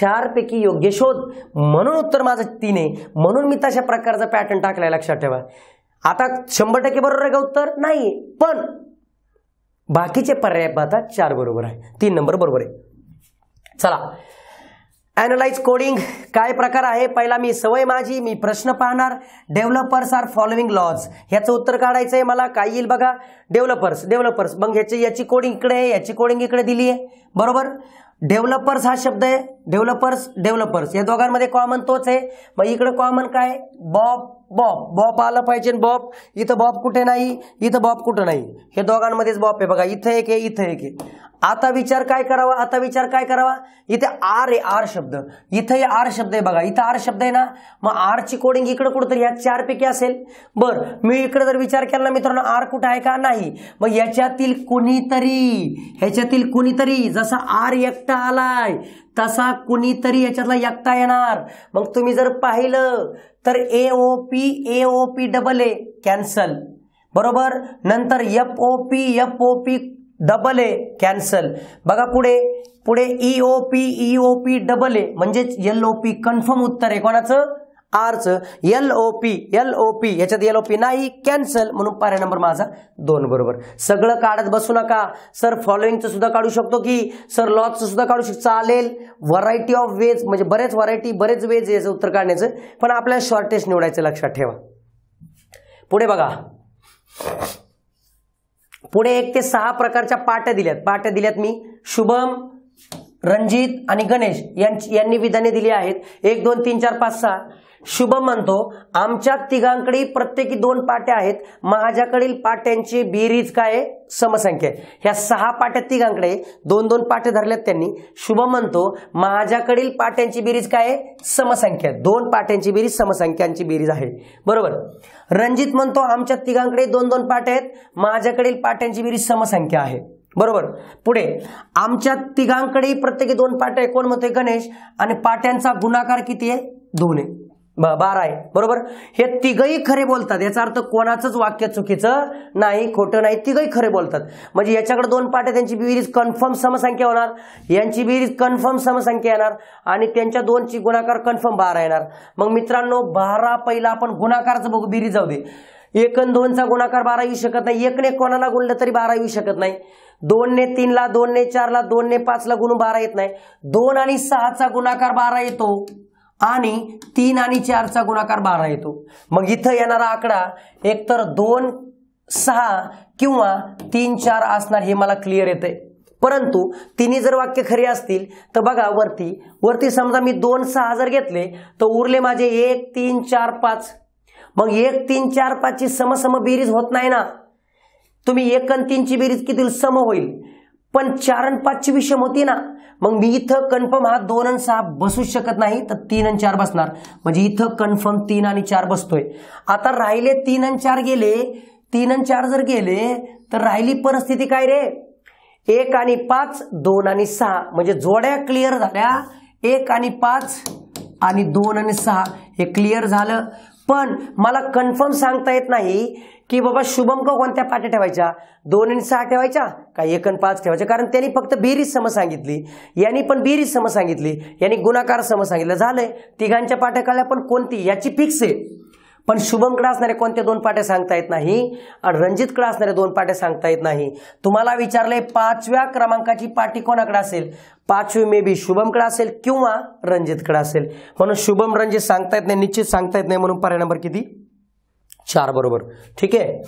S1: चारपैकी योग्य शोध म्हणून उत्तर माझं तीन आहे म्हणून मी तशा प्रकारचा पॅटर्न टाकलाय लक्षात ठेवा आता शंभर टक्के बरोबर आहे का उत्तर नाही पण बाकीचे पर्याय पाहता चार बरोबर आहे तीन नंबर बरोबर आहे चला ॲनलाइज कोडिंग काय प्रकार आहे पहिला मी सवय माझी मी प्रश्न पाहणार डेव्हलपर्स आर फॉलोइंग लॉज ह्याचं उत्तर काढायचं आहे मला काय येईल बघा डेव्हलपर्स डेव्हलपर्स मग ह्याची याची कोडिंग इकडे आहे याची कोडिंग इकडे दिली आहे बरोबर डेव्हलपर्स हा शब्द आहे डेव्हलपर्स डेव्हलपर्स या दोघांमध्ये कॉमन तोच आहे मग इकडे कॉमन काय बॉब बॉब बॉप आलं पाहिजे बॉब इथं बॉब कुठे नाही इथं बॉब कुठं नाही हे दोघांमध्येच बॉप आहे बघा इथं एक आहे इथं एक आहे आता विचार काय करावा आता विचार काय करावा इथे आर आहे आर शब्द इथं आर शब्द आहे बघा इथं आर शब्द आहे ना मग ची कोडिंग इकडे कुठंतरी या पैकी असेल बर मी इकडे जर विचार केला ना मित्रांनो आर कुठं आहे का नाही मग याच्यातील कुणीतरी ह्याच्यातील कुणीतरी जसा आर एकटा आलाय तसा कुणीतरी याच्यातला एकटा येणार मग तुम्ही जर पाहिलं तर A O P A O P double A cancel बरोबर नंतर F O P F O P double A cancel बघा पुढे पुढे E O P E O P double A म्हणजेच एल ओ पी कन्फर्म उत्तर आहे कोणाचं आरचं L O P L O P याच्यात एल ओ पी नाही कॅन्सल म्हणून पर्याय नंबर माझा दोन बरोबर सगळं काढत बसू नका सर फॉलोइंगचं सुद्धा काढू शकतो की सर लॉजचं सुद्धा काढू शकतो चालेल व्हरायटी ऑफ वेज म्हणजे बरेच व्हरायटी बरेच वेज याचं उत्तर काढण्याचं पण आपल्याला शॉर्टेज निवडायचं लक्षात ठेवा पुढे बघा पुढे एक ते सहा प्रकारच्या पाठ दिल्यात पाठ दिल्यात मी शुभम रणजित आणि गणेश यांची यांनी विधाने दिली आहेत एक दोन तीन चार पाच सहा शुभम म्हणतो आमच्या तिघांकडे प्रत्येकी दोन पाट्या आहेत माझ्याकडील पाट्यांची बेरीज काय समसंख्या ह्या सहा पाट्या तिघांकडे दोन दोन पाट्या धरल्यात त्यांनी शुभम म्हणतो माझ्याकडील पाट्यांची बेरीज काय आहे समसंख्या दोन पाट्यांची बेरीज समसंख्यांची बेरीज आहे बरोबर रणजित म्हणतो आमच्या तिघांकडे दोन दोन पाट्या आहेत माझ्याकडील पाट्यांची बेरीज समसंख्या आहे बरोबर पुढे आमच्या तिघांकडे प्रत्येकी दोन पाट्या आहे कोण म्हणतोय गणेश आणि पाट्यांचा गुणाकार किती आहे दोन आहे बारा आहे बरोबर हे तिघही खरे बोलतात याचा अर्थ कोणाचंच वाक्य चुकीचं नाही खोटं नाही तिघही खरे बोलतात म्हणजे याच्याकडे दोन पाट्या त्यांची बिरीज कन्फर्म समसंख्या होणार यांची बिरीज कन्फर्म समसंख्या येणार आणि त्यांच्या दोनची गुणाकार कन्फर्म बारा येणार मग मित्रांनो बारा पहिला आपण गुणाकारचं बघू बिरीज जाऊ दे एक दोनचा गुणाकार बारा येऊ शकत नाही एकने कोणाला गुणलं तरी बारा येऊ शकत नाही दोनने तीनला दोनने चारला दोनने पाचला गुण बारा येत नाही दोन आणि सहाचा गुणाकार बारा येतो आणि तीन आणि चारचा गुणाकार बारा येतो मग इथं येणारा आकडा एकतर दोन सहा किंवा तीन चार असणार हे मला क्लिअर येते परंतु तिन्ही जर वाक्य खरी असतील तर बघा वरती वरती समजा मी दोन सहा जर घेतले तर उरले माझे एक तीन चार पाच मग एक तीन चार ची समसम बेरीज होत नाही ना तुम्ही एक आणि तीनची बेरीज किती सम होईल पण चार आणि पाचची विषम होती ना मग मी इथं कन्फर्म हा दोन आणि सहा बसूच शकत नाही तर तीन आणि चार बसणार म्हणजे इथं कन्फर्म तीन आणि चार बसतोय आता राहिले तीन आणि चार गेले तीन आणि चार जर गेले तर राहिली परिस्थिती काय रे एक आणि पाच दोन आणि सहा म्हणजे जोड्या क्लिअर झाल्या एक आणि पाच आणि दोन आणि सहा हे क्लिअर झालं पण मला कन्फर्म सांगता येत नाही की बाबा का कोणत्या पाट्या ठेवायच्या दोन आणि सहा ठेवायच्या का एक आणि पाच ठेवायच्या कारण त्यांनी फक्त बेरीज सम सांगितली यांनी पण बेरीज सम सांगितली यांनी गुणाकार सम सांगितलं झालंय तिघांच्या पाट्या काळ्या पण कोणती याची फिक्स आहे पण शुभमकडे असणारे कोणते दोन पाटे सांगता येत नाही आणि रणजितकडे असणारे दोन पाटे सांगता येत नाही तुम्हाला विचारले पाचव्या क्रमांकाची पाटी कोणाकडे असेल पाचवी मे बी शुभमकडे असेल किंवा रणजितकडे असेल म्हणून शुभम रणजित सांगता येत नाही निश्चित सांगता येत नाही म्हणून पर्याय नंबर किती चार बरोबर ठीक आहे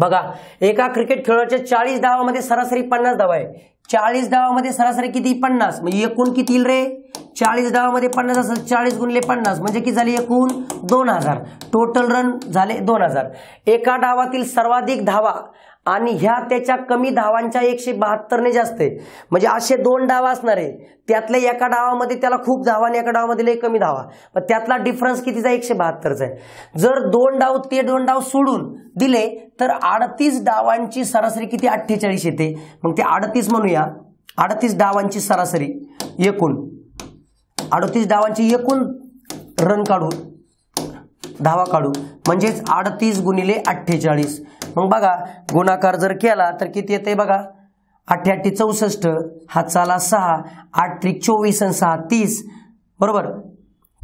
S1: बघा एका क्रिकेट खेळाडूच्या चाळीस धावामध्ये सरासरी पन्नास धावा आहे चाळीस डावामध्ये सरासरी किती पन्नास म्हणजे एकूण किती येईल रे चाळीस डावामध्ये पन्नास असेल चाळीस गुणले पन्नास म्हणजे किती झाले एकूण दोन हजार टोटल रन झाले दोन हजार एका डावातील सर्वाधिक धावा आणि ह्या त्याच्या कमी धावांच्या एकशे बहात्तरने जास्त आहे म्हणजे असे दोन डाव असणार आहे त्यातल्या एका डावामध्ये त्याला खूप धावा आणि एका डावामध्ये लई कमी धावा पण त्यातला डिफरन्स कितीचा एकशे बहात्तरचा आहे जर दोन डाव ते दोन डाव सोडून दिले तर अडतीस डावांची सरासरी किती अठ्ठेचाळीस येते मग ते अडतीस म्हणूया अडतीस डावांची सरासरी एकूण अडतीस डावांची एकूण रन काढू धावा काढू म्हणजेच अडतीस गुणिले अठ्ठेचाळीस मग बघा गुणाकार जर केला तर किती येते बघा अठ्ठ्याऐंशी चौसष्ट हा चाला सहा आठ त्रिक चोवीस आणि सहा तीस बरोबर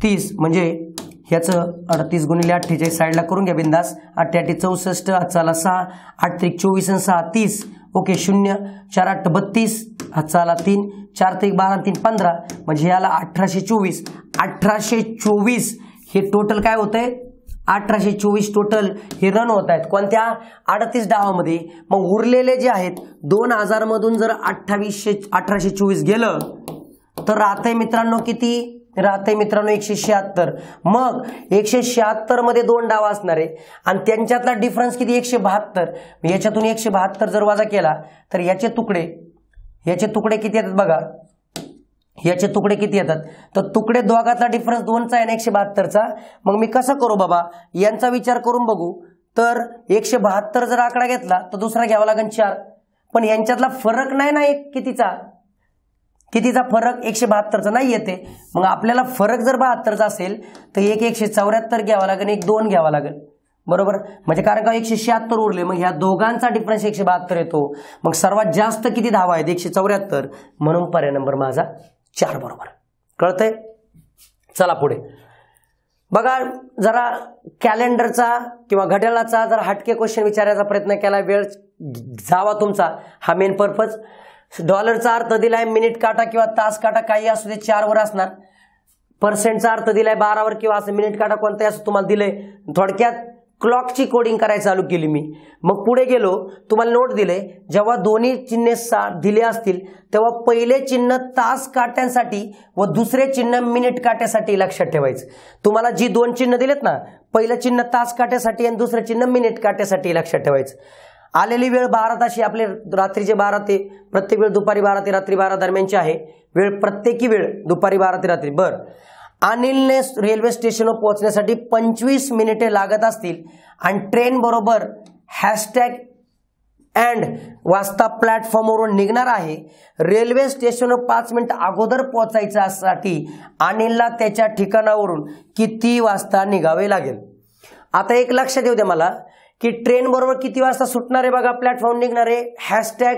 S1: तीस म्हणजे ह्याचं अडतीस गुणिले अठ्ठेचाळीस साईडला करून घ्या बिंदास अठ्ठ्याऐंशी चौसष्ट चाला सहा आठ त्रिक चोवीस आणि सहा तीस ओके शून्य चार आठ बत्तीस हाचाला तीन चार त्रिक बारा तीन पंधरा म्हणजे याला अठराशे चोवीस अठराशे चोवीस हे टोटल काय होतंय अठराशे चोवीस टोटल हे रन होत आहेत कोणत्या अडतीस डावामध्ये मग उरलेले जे आहेत दोन हजारमधून जर अठ्ठावीसशे अठराशे चोवीस गेलं तर राहतंय मित्रांनो किती राहते मित्रांनो एकशे शहात्तर मग एकशे शहात्तर मध्ये दोन डाव असणार आहे आणि त्यांच्यातला डिफरन्स किती एकशे बहात्तर याच्यातून एकशे बहात्तर जर वाजा केला तर याचे तुकडे याचे तुकडे किती येतात बघा याचे तुकडे किती येतात तर तुकडे दोघाचा डिफरन्स दोनचा आहे ना एकशे बहात्तरचा मग मी कसं करू बाबा यांचा विचार करून बघू तर एकशे बहात्तर जर आकडा घेतला तर दुसरा घ्यावा लागेल चार पण यांच्यातला फरक नाही ना एक कितीचा कितीचा फरक एकशे बहात्तरचा नाही येते मग आपल्याला फरक जर बहात्तरचा असेल तर एक एकशे चौऱ्याहत्तर घ्यावा लागेल एक दोन घ्यावा लागेल बरोबर म्हणजे कारण का एकशे शहात्तर उरले मग ह्या दोघांचा डिफरन्स एकशे बहात्तर येतो मग सर्वात जास्त किती धावा आहेत एकशे चौऱ्याहत्तर म्हणून पर्याय नंबर माझा चार बरोबर कळतंय चला पुढे बघा जरा कॅलेंडरचा किंवा घड्याळाचा जर हटके क्वेश्चन विचारायचा प्रयत्न केला वेळ जावा तुमचा हा मेन पर्पज डॉलरचा अर्थ दिलाय मिनिट काटा किंवा तास काटा काही असू दे चारवर असणार पर्सेंटचा अर्थ दिलाय बारावर किंवा असं मिनिट काटा कोणताही असं तुम्हाला दिलंय थोडक्यात क्लॉकची कोडिंग करायला चालू केली मी मग पुढे गेलो तुम्हाला नोट दिले जेव्हा दोन्ही चिन्हे सा दिले असतील तेव्हा पहिले चिन्ह तास काट्यांसाठी व दुसरे चिन्ह मिनिट काट्यासाठी लक्षात ठेवायचं तुम्हाला जी दोन चिन्ह दिलेत ना पहिलं चिन्ह तास काट्यासाठी आणि दुसरं चिन्ह मिनिट काट्यासाठी लक्षात ठेवायचं आलेली वेळ बारा ताशी आपले रात्रीचे बारा ते प्रत्येक वेळ दुपारी बारा ते रात्री बारा दरम्यानची आहे वेळ प्रत्येकी वेळ दुपारी बारा ते रात्री बरं अनिलने रेल्वे स्टेशनवर पोहोचण्यासाठी पंचवीस मिनिटे लागत असतील आणि ट्रेन बरोबर हॅशटॅग अँड वाजता प्लॅटफॉर्मवरून निघणार आहे रेल्वे स्टेशनवर पाच मिनिट अगोदर पोहोचायच्यासाठी अनिलला त्याच्या ठिकाणावरून किती वाजता निघावे लागेल आता एक लक्ष देऊ द्या मला की ट्रेन बरोबर किती वाजता सुटणार आहे बघा प्लॅटफॉर्म निघणार आहे हॅशटॅग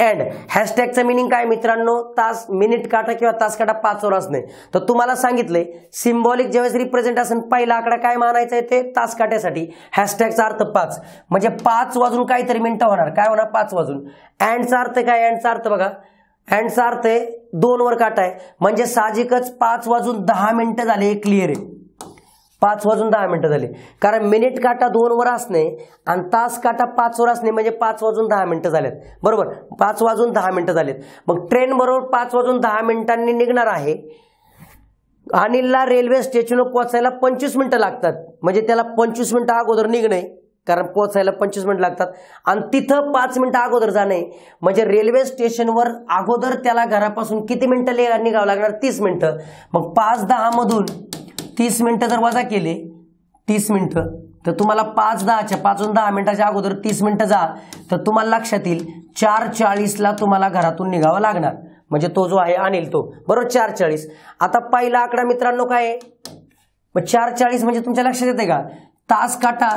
S1: अँड हॅशटॅगचं मिनिंग काय मित्रांनो तास मिनिट काटा किंवा तास काटा पाचवर असणे तर तुम्हाला सांगितले सिम्बॉलिक जेव्हा रिप्रेझेंट असेल पहिला आकडा काय मानायचा आहे ते तास काट्यासाठी हॅशटॅगचा अर्थ पाच म्हणजे पाच वाजून काहीतरी मिनटं होणार काय होणार पाच वाजून अँडचा अर्थ काय अँडचा अर्थ बघा अँडचा अर्थ आहे दोन वर काटा आहे म्हणजे साहजिकच पाच वाजून दहा मिनिटं झाले हे क्लिअर आहे पाच वाजून दहा मिनटं झाली कारण मिनिट काटा वर असणे आणि तास काटा वर असणे म्हणजे पाच वाजून दहा मिनटं झालेत बरोबर पाच वाजून दहा मिनटं झालेत मग ट्रेन बरोबर पाच वाजून दहा मिनिटांनी निघणार आहे अनिलला रेल्वे स्टेशनवर पोचायला पंचवीस मिनिटं लागतात म्हणजे त्याला पंचवीस मिनटं अगोदर निघणे कारण पोचायला पंचवीस मिनिटं लागतात आणि तिथं पाच मिनिटं अगोदर जाणे म्हणजे रेल्वे स्टेशनवर अगोदर त्याला घरापासून किती मिनिटं निघावं लागणार तीस मिनिटं मग पाच दहा मधून तीस मिनटं जर वजा केले तीस मिनटं तर तुम्हाला पाच दहाच्या पाचून दहा मिनिटाच्या अगोदर तीस मिनटं जा तर तुम्हाला लक्षात येईल चार चाळीसला तुम्हाला घरातून निघावं लागणार म्हणजे तो जो आहे अनिल तो बरोबर चार चाळीस आता पहिला आकडा मित्रांनो काय चार चाळीस म्हणजे तुमच्या लक्षात येते का तास काटा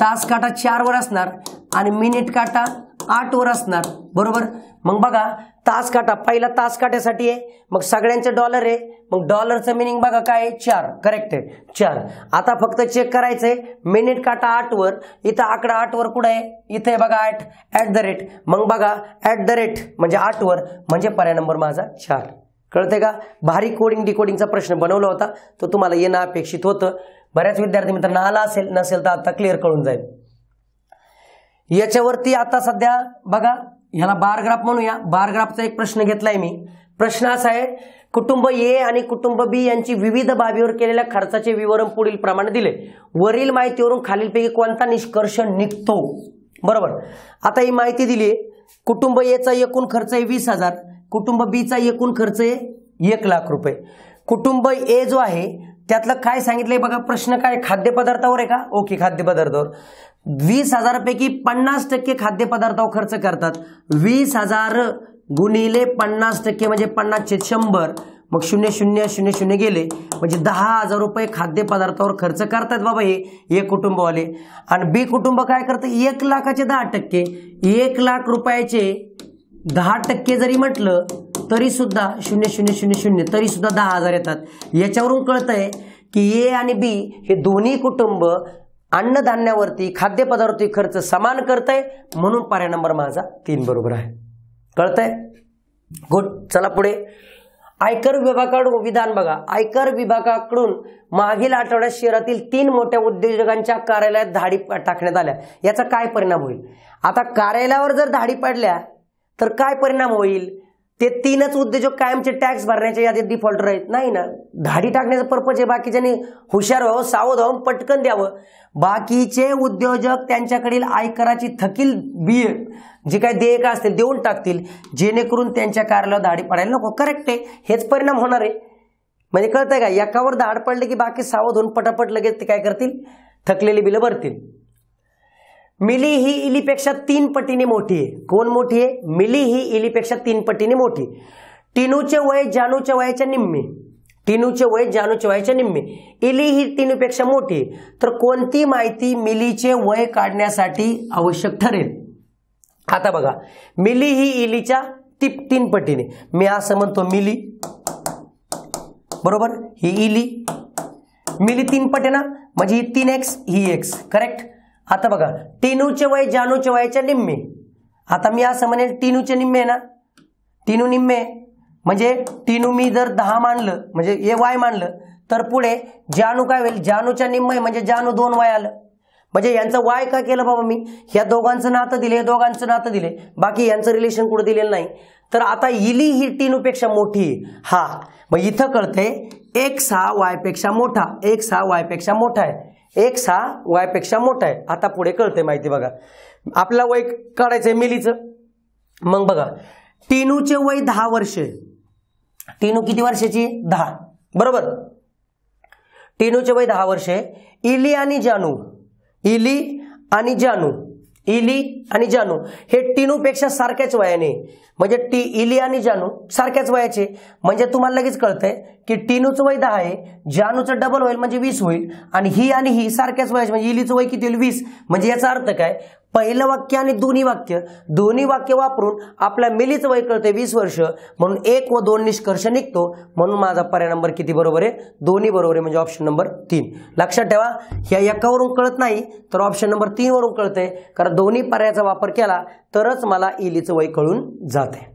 S1: तास काटा चारवर असणार आणि मिनिट काटा आठ वर असणार बरोबर मग बघा तास काटा पहिला तास काट्यासाठी आहे मग सगळ्यांचे डॉलर आहे मग डॉलरचं मिनिंग बघा काय आहे चार करेक्ट आहे चार आता फक्त चेक करायचंय मिनिट काटा आठवर इथं आकडा आठवर कुठं आहे इथे बघा आठ ऍट द रेट मग बघा ऍट द रेट म्हणजे आठवर म्हणजे पर्याय नंबर माझा चार कळतंय का भारी कोडिंग डिकोडिंगचा प्रश्न बनवला होता तो तुम्हाला येणं अपेक्षित होतं बऱ्याच विद्यार्थी मित्रांना आला असेल नसेल तर आता क्लिअर कळून जाईल याच्यावरती आता सध्या बघा ह्याला बारग्राफ म्हणूया बारग्राफचा एक प्रश्न घेतलाय मी प्रश्न असा आहे कुटुंब ए आणि कुटुंब बी यांची विविध बाबीवर केलेल्या खर्चाचे विवरण पुढील प्रमाणे दिले वरील माहितीवरून खालीलपैकी कोणता निष्कर्ष निघतो बरोबर आता ही माहिती दिली कुटुंब एचा एकूण खर्च आहे वीस हजार कुटुंब बीचा एकूण खर्च आहे एक लाख रुपये कुटुंब ए जो आहे त्यातलं काय सांगितलंय बघा प्रश्न काय खाद्यपदार्थावर आहे का ओके खाद्यपदार्थावर वीस हजारपैकी पन्नास टक्के खाद्यपदार्थावर खर्च करतात वीस हजार गुणिले पन्नास टक्के म्हणजे चे शंभर मग शून्य शून्य शून्य शून्य गेले म्हणजे दहा हजार रुपये खाद्यपदार्थावर खर्च करतात बाबा हे एक कुटुंबवाले आणि बी कुटुंब काय करतं एक लाखाचे दहा टक्के एक लाख रुपयाचे दहा टक्के जरी म्हटलं तरी सुद्धा शून्य शून्य शून्य शून्य तरी सुद्धा दहा हजार येतात याच्यावरून कळतंय की ए आणि बी हे दोन्ही कुटुंब अन्नधान्यावरती खाद्यपदार्थी खर्च समान आहे म्हणून पर्याय नंबर माझा तीन बरोबर आहे आहे गुड चला पुढे आयकर विभागाकडून विधान बघा आयकर विभागाकडून मागील आठवड्यात शहरातील तीन मोठ्या उद्योजकांच्या कार्यालयात धाडी टाकण्यात आल्या याचा काय परिणाम होईल आता कार्यालयावर जर धाडी पडल्या तर काय परिणाम होईल ते तीनच उद्योजक कायमचे टॅक्स भरण्याच्या यादीत डिफॉल्टर आहेत नाही ना धाडी टाकण्याचं पर्पज आहे बाकीच्यानी हुशार व्हावं सावध व्हावं पटकन द्यावं बाकीचे उद्योजक त्यांच्याकडील आयकराची थकील बिय जे काय देयक असतील देऊन टाकतील जेणेकरून त्यांच्या कार्याला धाडी पडायला नको करेक्ट आहे हेच परिणाम होणार आहे म्हणजे कळतंय का एकावर धाड पडले की बाकी सावध होऊन पटापट लगेच ते काय करतील थकलेली बिलं भरतील मिली ही इलीपेक्षा तीन पटीने मोठी आहे कोण मोठी आहे मिली ही इलीपेक्षा तीन पटीने मोठी टिनूचे वय जानूच्या वयाच्या निम्मे टिनूचे वय जानूच्या वयाच्या निम्मे इली ही टिनूपेक्षा मोठी तर कोणती माहिती मिलीचे वय काढण्यासाठी आवश्यक ठरेल आता बघा मिली ही इलीच्या ती तीन पटीने मी असं म्हणतो मिली बरोबर ही इली मिली तीन पटे ना म्हणजे ही तीन एक्स ही एक्स करेक्ट आता बघा टिनूचे वय जानूच्या वयाच्या निम्मे आता मी असं म्हणेल टिनूचे निम्मे ना टिनू निम्मे म्हणजे टिनू मी जर दहा मानलं म्हणजे ए वाय मानलं तर पुढे जानू काय होईल जानूच्या निम्मे म्हणजे जानू दोन वाय आलं म्हणजे यांचं वाय काय केलं बाबा मी ह्या दोघांचं नातं दिले दोघांचं नातं दिले बाकी यांचं रिलेशन कुठं दिलेलं नाही तर आता इली ही टिनूपेक्षा मोठी हा मग इथं कळते एक्स हा वायपेक्षा मोठा एक्स हा वायपेक्षा मोठा आहे एक्स हा वायपेक्षा मोठा आहे आता पुढे कळते माहिती बघा आपला वय काढायचं आहे मिलीचं मग बघा टीनूचे वय दहा वर्षे टीनू किती वर्षाची दहा बरोबर टीनूचे वय दहा आहे इली आणि जानू इली आणि जानू इली आणि जानू हे पेक्षा सारख्याच वयाने म्हणजे टी इली आणि जानू सारख्याच वयाचे म्हणजे तुम्हाला लगेच कळतंय की टीनूचं वय दहा आहे जानूचं डबल होईल म्हणजे वीस होईल आणि ही आणि ही सारख्याच वयाचे म्हणजे इलीचं वय किती होईल वीस म्हणजे याचा अर्थ काय पहिलं वाक्य आणि दोन्ही वाक्य दोन्ही वाक्य वापरून आपल्या मिलीचं वय कळतंय वीस वर्ष म्हणून एक व दोन निष्कर्ष निघतो म्हणून माझा पर्याय नंबर किती बरोबर आहे दोन्ही बरोबर आहे म्हणजे ऑप्शन नंबर तीन लक्षात ठेवा ह्या एकावरून कळत नाही तर ऑप्शन नंबर तीनवरून कळतंय कारण दोन्ही पर्यायाचा वापर केला तरच मला इलीचं वय कळून जाते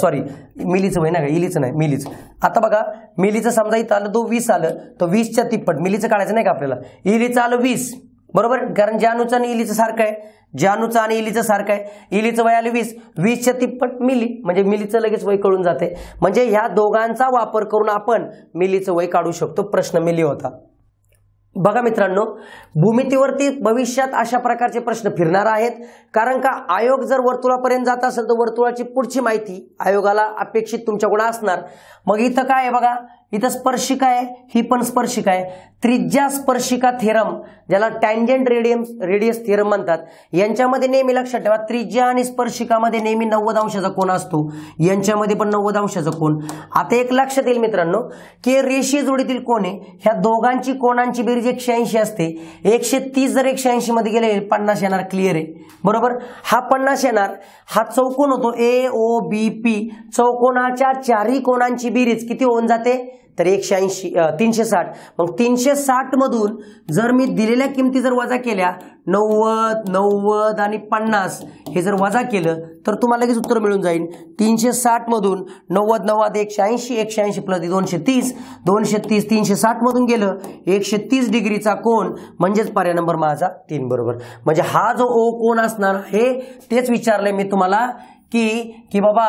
S1: सॉरी मिलीचं वय नाही का इलीचं नाही मिलीच आता बघा मिलीचं समजा इथं आलं तो वीस आलं तर वीसच्या तिप्पट मिलीचं काढायचं नाही का आपल्याला इलीचं आलं वीस बरोबर कारण जानूचं आणि इलीचं सारखं आहे जानूचं आणि इलीचं सारखं आहे इलीचं वय आलं वीस वीसच्या तिप्पट मिली म्हणजे मिलीचं लगेच वय कळून जाते म्हणजे ह्या दोघांचा वापर करून आपण मिलीचं वय काढू शकतो प्रश्न मिली होता बघा मित्रांनो भूमितीवरती भविष्यात अशा प्रकारचे प्रश्न फिरणार आहेत कारण का आयोग जर वर्तुळापर्यंत जात असेल तर वर्तुळाची पुढची माहिती आयोगाला अपेक्षित तुमच्याकडे असणार मग इथं काय आहे बघा इथं स्पर्शिका आहे ही पण स्पर्शिका आहे त्रिज्या स्पर्शिका थेरम ज्याला टँजेंट रेडियम रेडियस थिअरम म्हणतात यांच्यामध्ये नेहमी लक्षात ठेवा त्रिज्या आणि स्पर्शिकामध्ये नेहमी नव्वद अंशाचा कोण असतो यांच्यामध्ये पण नव्वद अंशाचा कोण आता एक लक्षात येईल मित्रांनो की रेषीय जोडीतील कोण आहे ह्या दोघांची कोणांची बेरीज एकशे ऐंशी असते एकशे तीस जर एकशे ऐंशी मध्ये गेले पन्नास येणार क्लिअर आहे बरोबर हा पन्नास येणार हा चौकोन होतो ए ओ बी पी चौकोनाच्या चारही कोणांची बेरीज किती होऊन जाते तर एकशे ऐंशी तीनशे साठ मग तीनशे साठ मधून जर मी दिलेल्या किमती जर वजा केल्या नव्वद नव्वद आणि पन्नास हे जर वजा केलं तर तुम्हाला लगेच उत्तर मिळून जाईल तीनशे साठ मधून नव्वद नव्वद एकशे ऐंशी एकशे ऐंशी प्लस दोनशे तीस दोनशे तीस तीनशे साठ मधून गेलं एकशे तीस डिग्रीचा कोण म्हणजेच पर्याय नंबर माझा तीन बरोबर म्हणजे हा जो ओ कोण असणार हे तेच विचारलंय मी तुम्हाला की की बाबा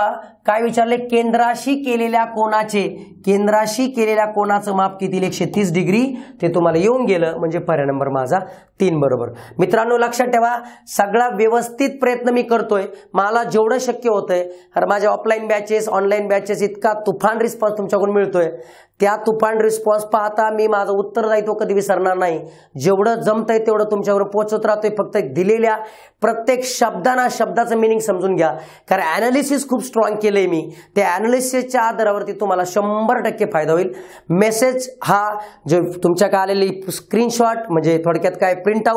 S1: काय विचारले केंद्राशी केलेल्या कोणाचे केंद्राशी केलेल्या कोणाचं माप किती एकशे तीस डिग्री ते तुम्हाला येऊन गेलं म्हणजे पर्याय नंबर माझा तीन बरोबर मित्रांनो लक्षात ठेवा सगळा व्यवस्थित प्रयत्न मी करतोय मला जेवढं शक्य होतंय माझ्या ऑफलाईन बॅचेस ऑनलाईन बॅचेस इतका तुफान रिस्पॉन्स तुमच्याकडून मिळतोय त्या तुफान रिस्पॉन्स पाहता मी माझं उत्तरदायित्व कधी विसरणार नाही जेवढं जमतंय तेवढं तुमच्यावर पोचत राहतोय फक्त दिलेल्या प्रत्येक शब्दाना शब्दाचं मिनिंग समजून घ्या कारण ॲनालिसिस खूप स्ट्रॉंग केलंय मी त्या ॲनालिसिसच्या आधारावरती तुम्हाला शंभर टक्के फायदा होईल मेसेज हा तुमच्या तुमच्याकडे आलेली स्क्रीनशॉट म्हणजे थोडक्यात काय प्रिंट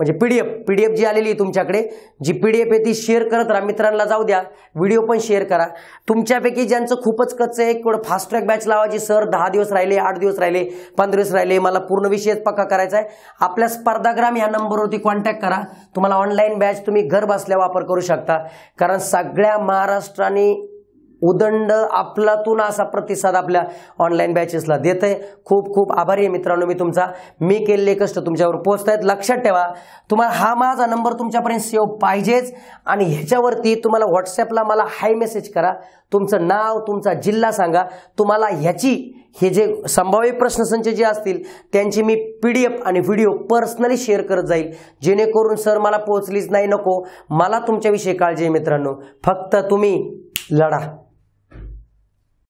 S1: म्हणजे P D F P D F जी आलेली आहे तुमच्याकडे जी पी डी एफ आहे ती शेअर करत राहा मित्रांना जाऊ द्या व्हिडिओ पण शेअर करा तुमच्यापैकी ज्यांचं खूपच कच्च आहे कोण फास्ट ट्रॅक बॅच लावायची सर दहा दिवस राहिले आठ दिवस राहिले पंधरा दिवस राहिले मला पूर्ण विषयच पक्का करायचा आहे आपल्या स्पर्धाग्राम ह्या नंबरवरती कॉन्टॅक्ट करा तुम्हाला ऑनलाईन बॅच तुम्ही घर बसल्या वापर करू शकता कारण सगळ्या महाराष्ट्राने उदंड आपलातून असा प्रतिसाद आपल्या ऑनलाईन बॅचेसला देत आहे खूप खूप आभारी आहे मित्रांनो मी तुमचा मी केलेले कष्ट तुमच्यावर पोचत आहेत लक्षात ठेवा तुम्हाला हा माझा नंबर तुमच्यापर्यंत सेव्ह पाहिजेच आणि ह्याच्यावरती तुम्हाला व्हॉट्सअपला मला हाय मेसेज करा तुमचं नाव तुमचा जिल्हा सांगा तुम्हाला ह्याची हे जे संभाव्य प्रश्नसंच जे असतील त्यांची मी पी डी एफ आणि व्हिडिओ पर्सनली शेअर करत जाईल जेणेकरून सर मला पोहोचलीच नाही नको मला तुमच्याविषयी काळजी आहे मित्रांनो फक्त तुम्ही लढा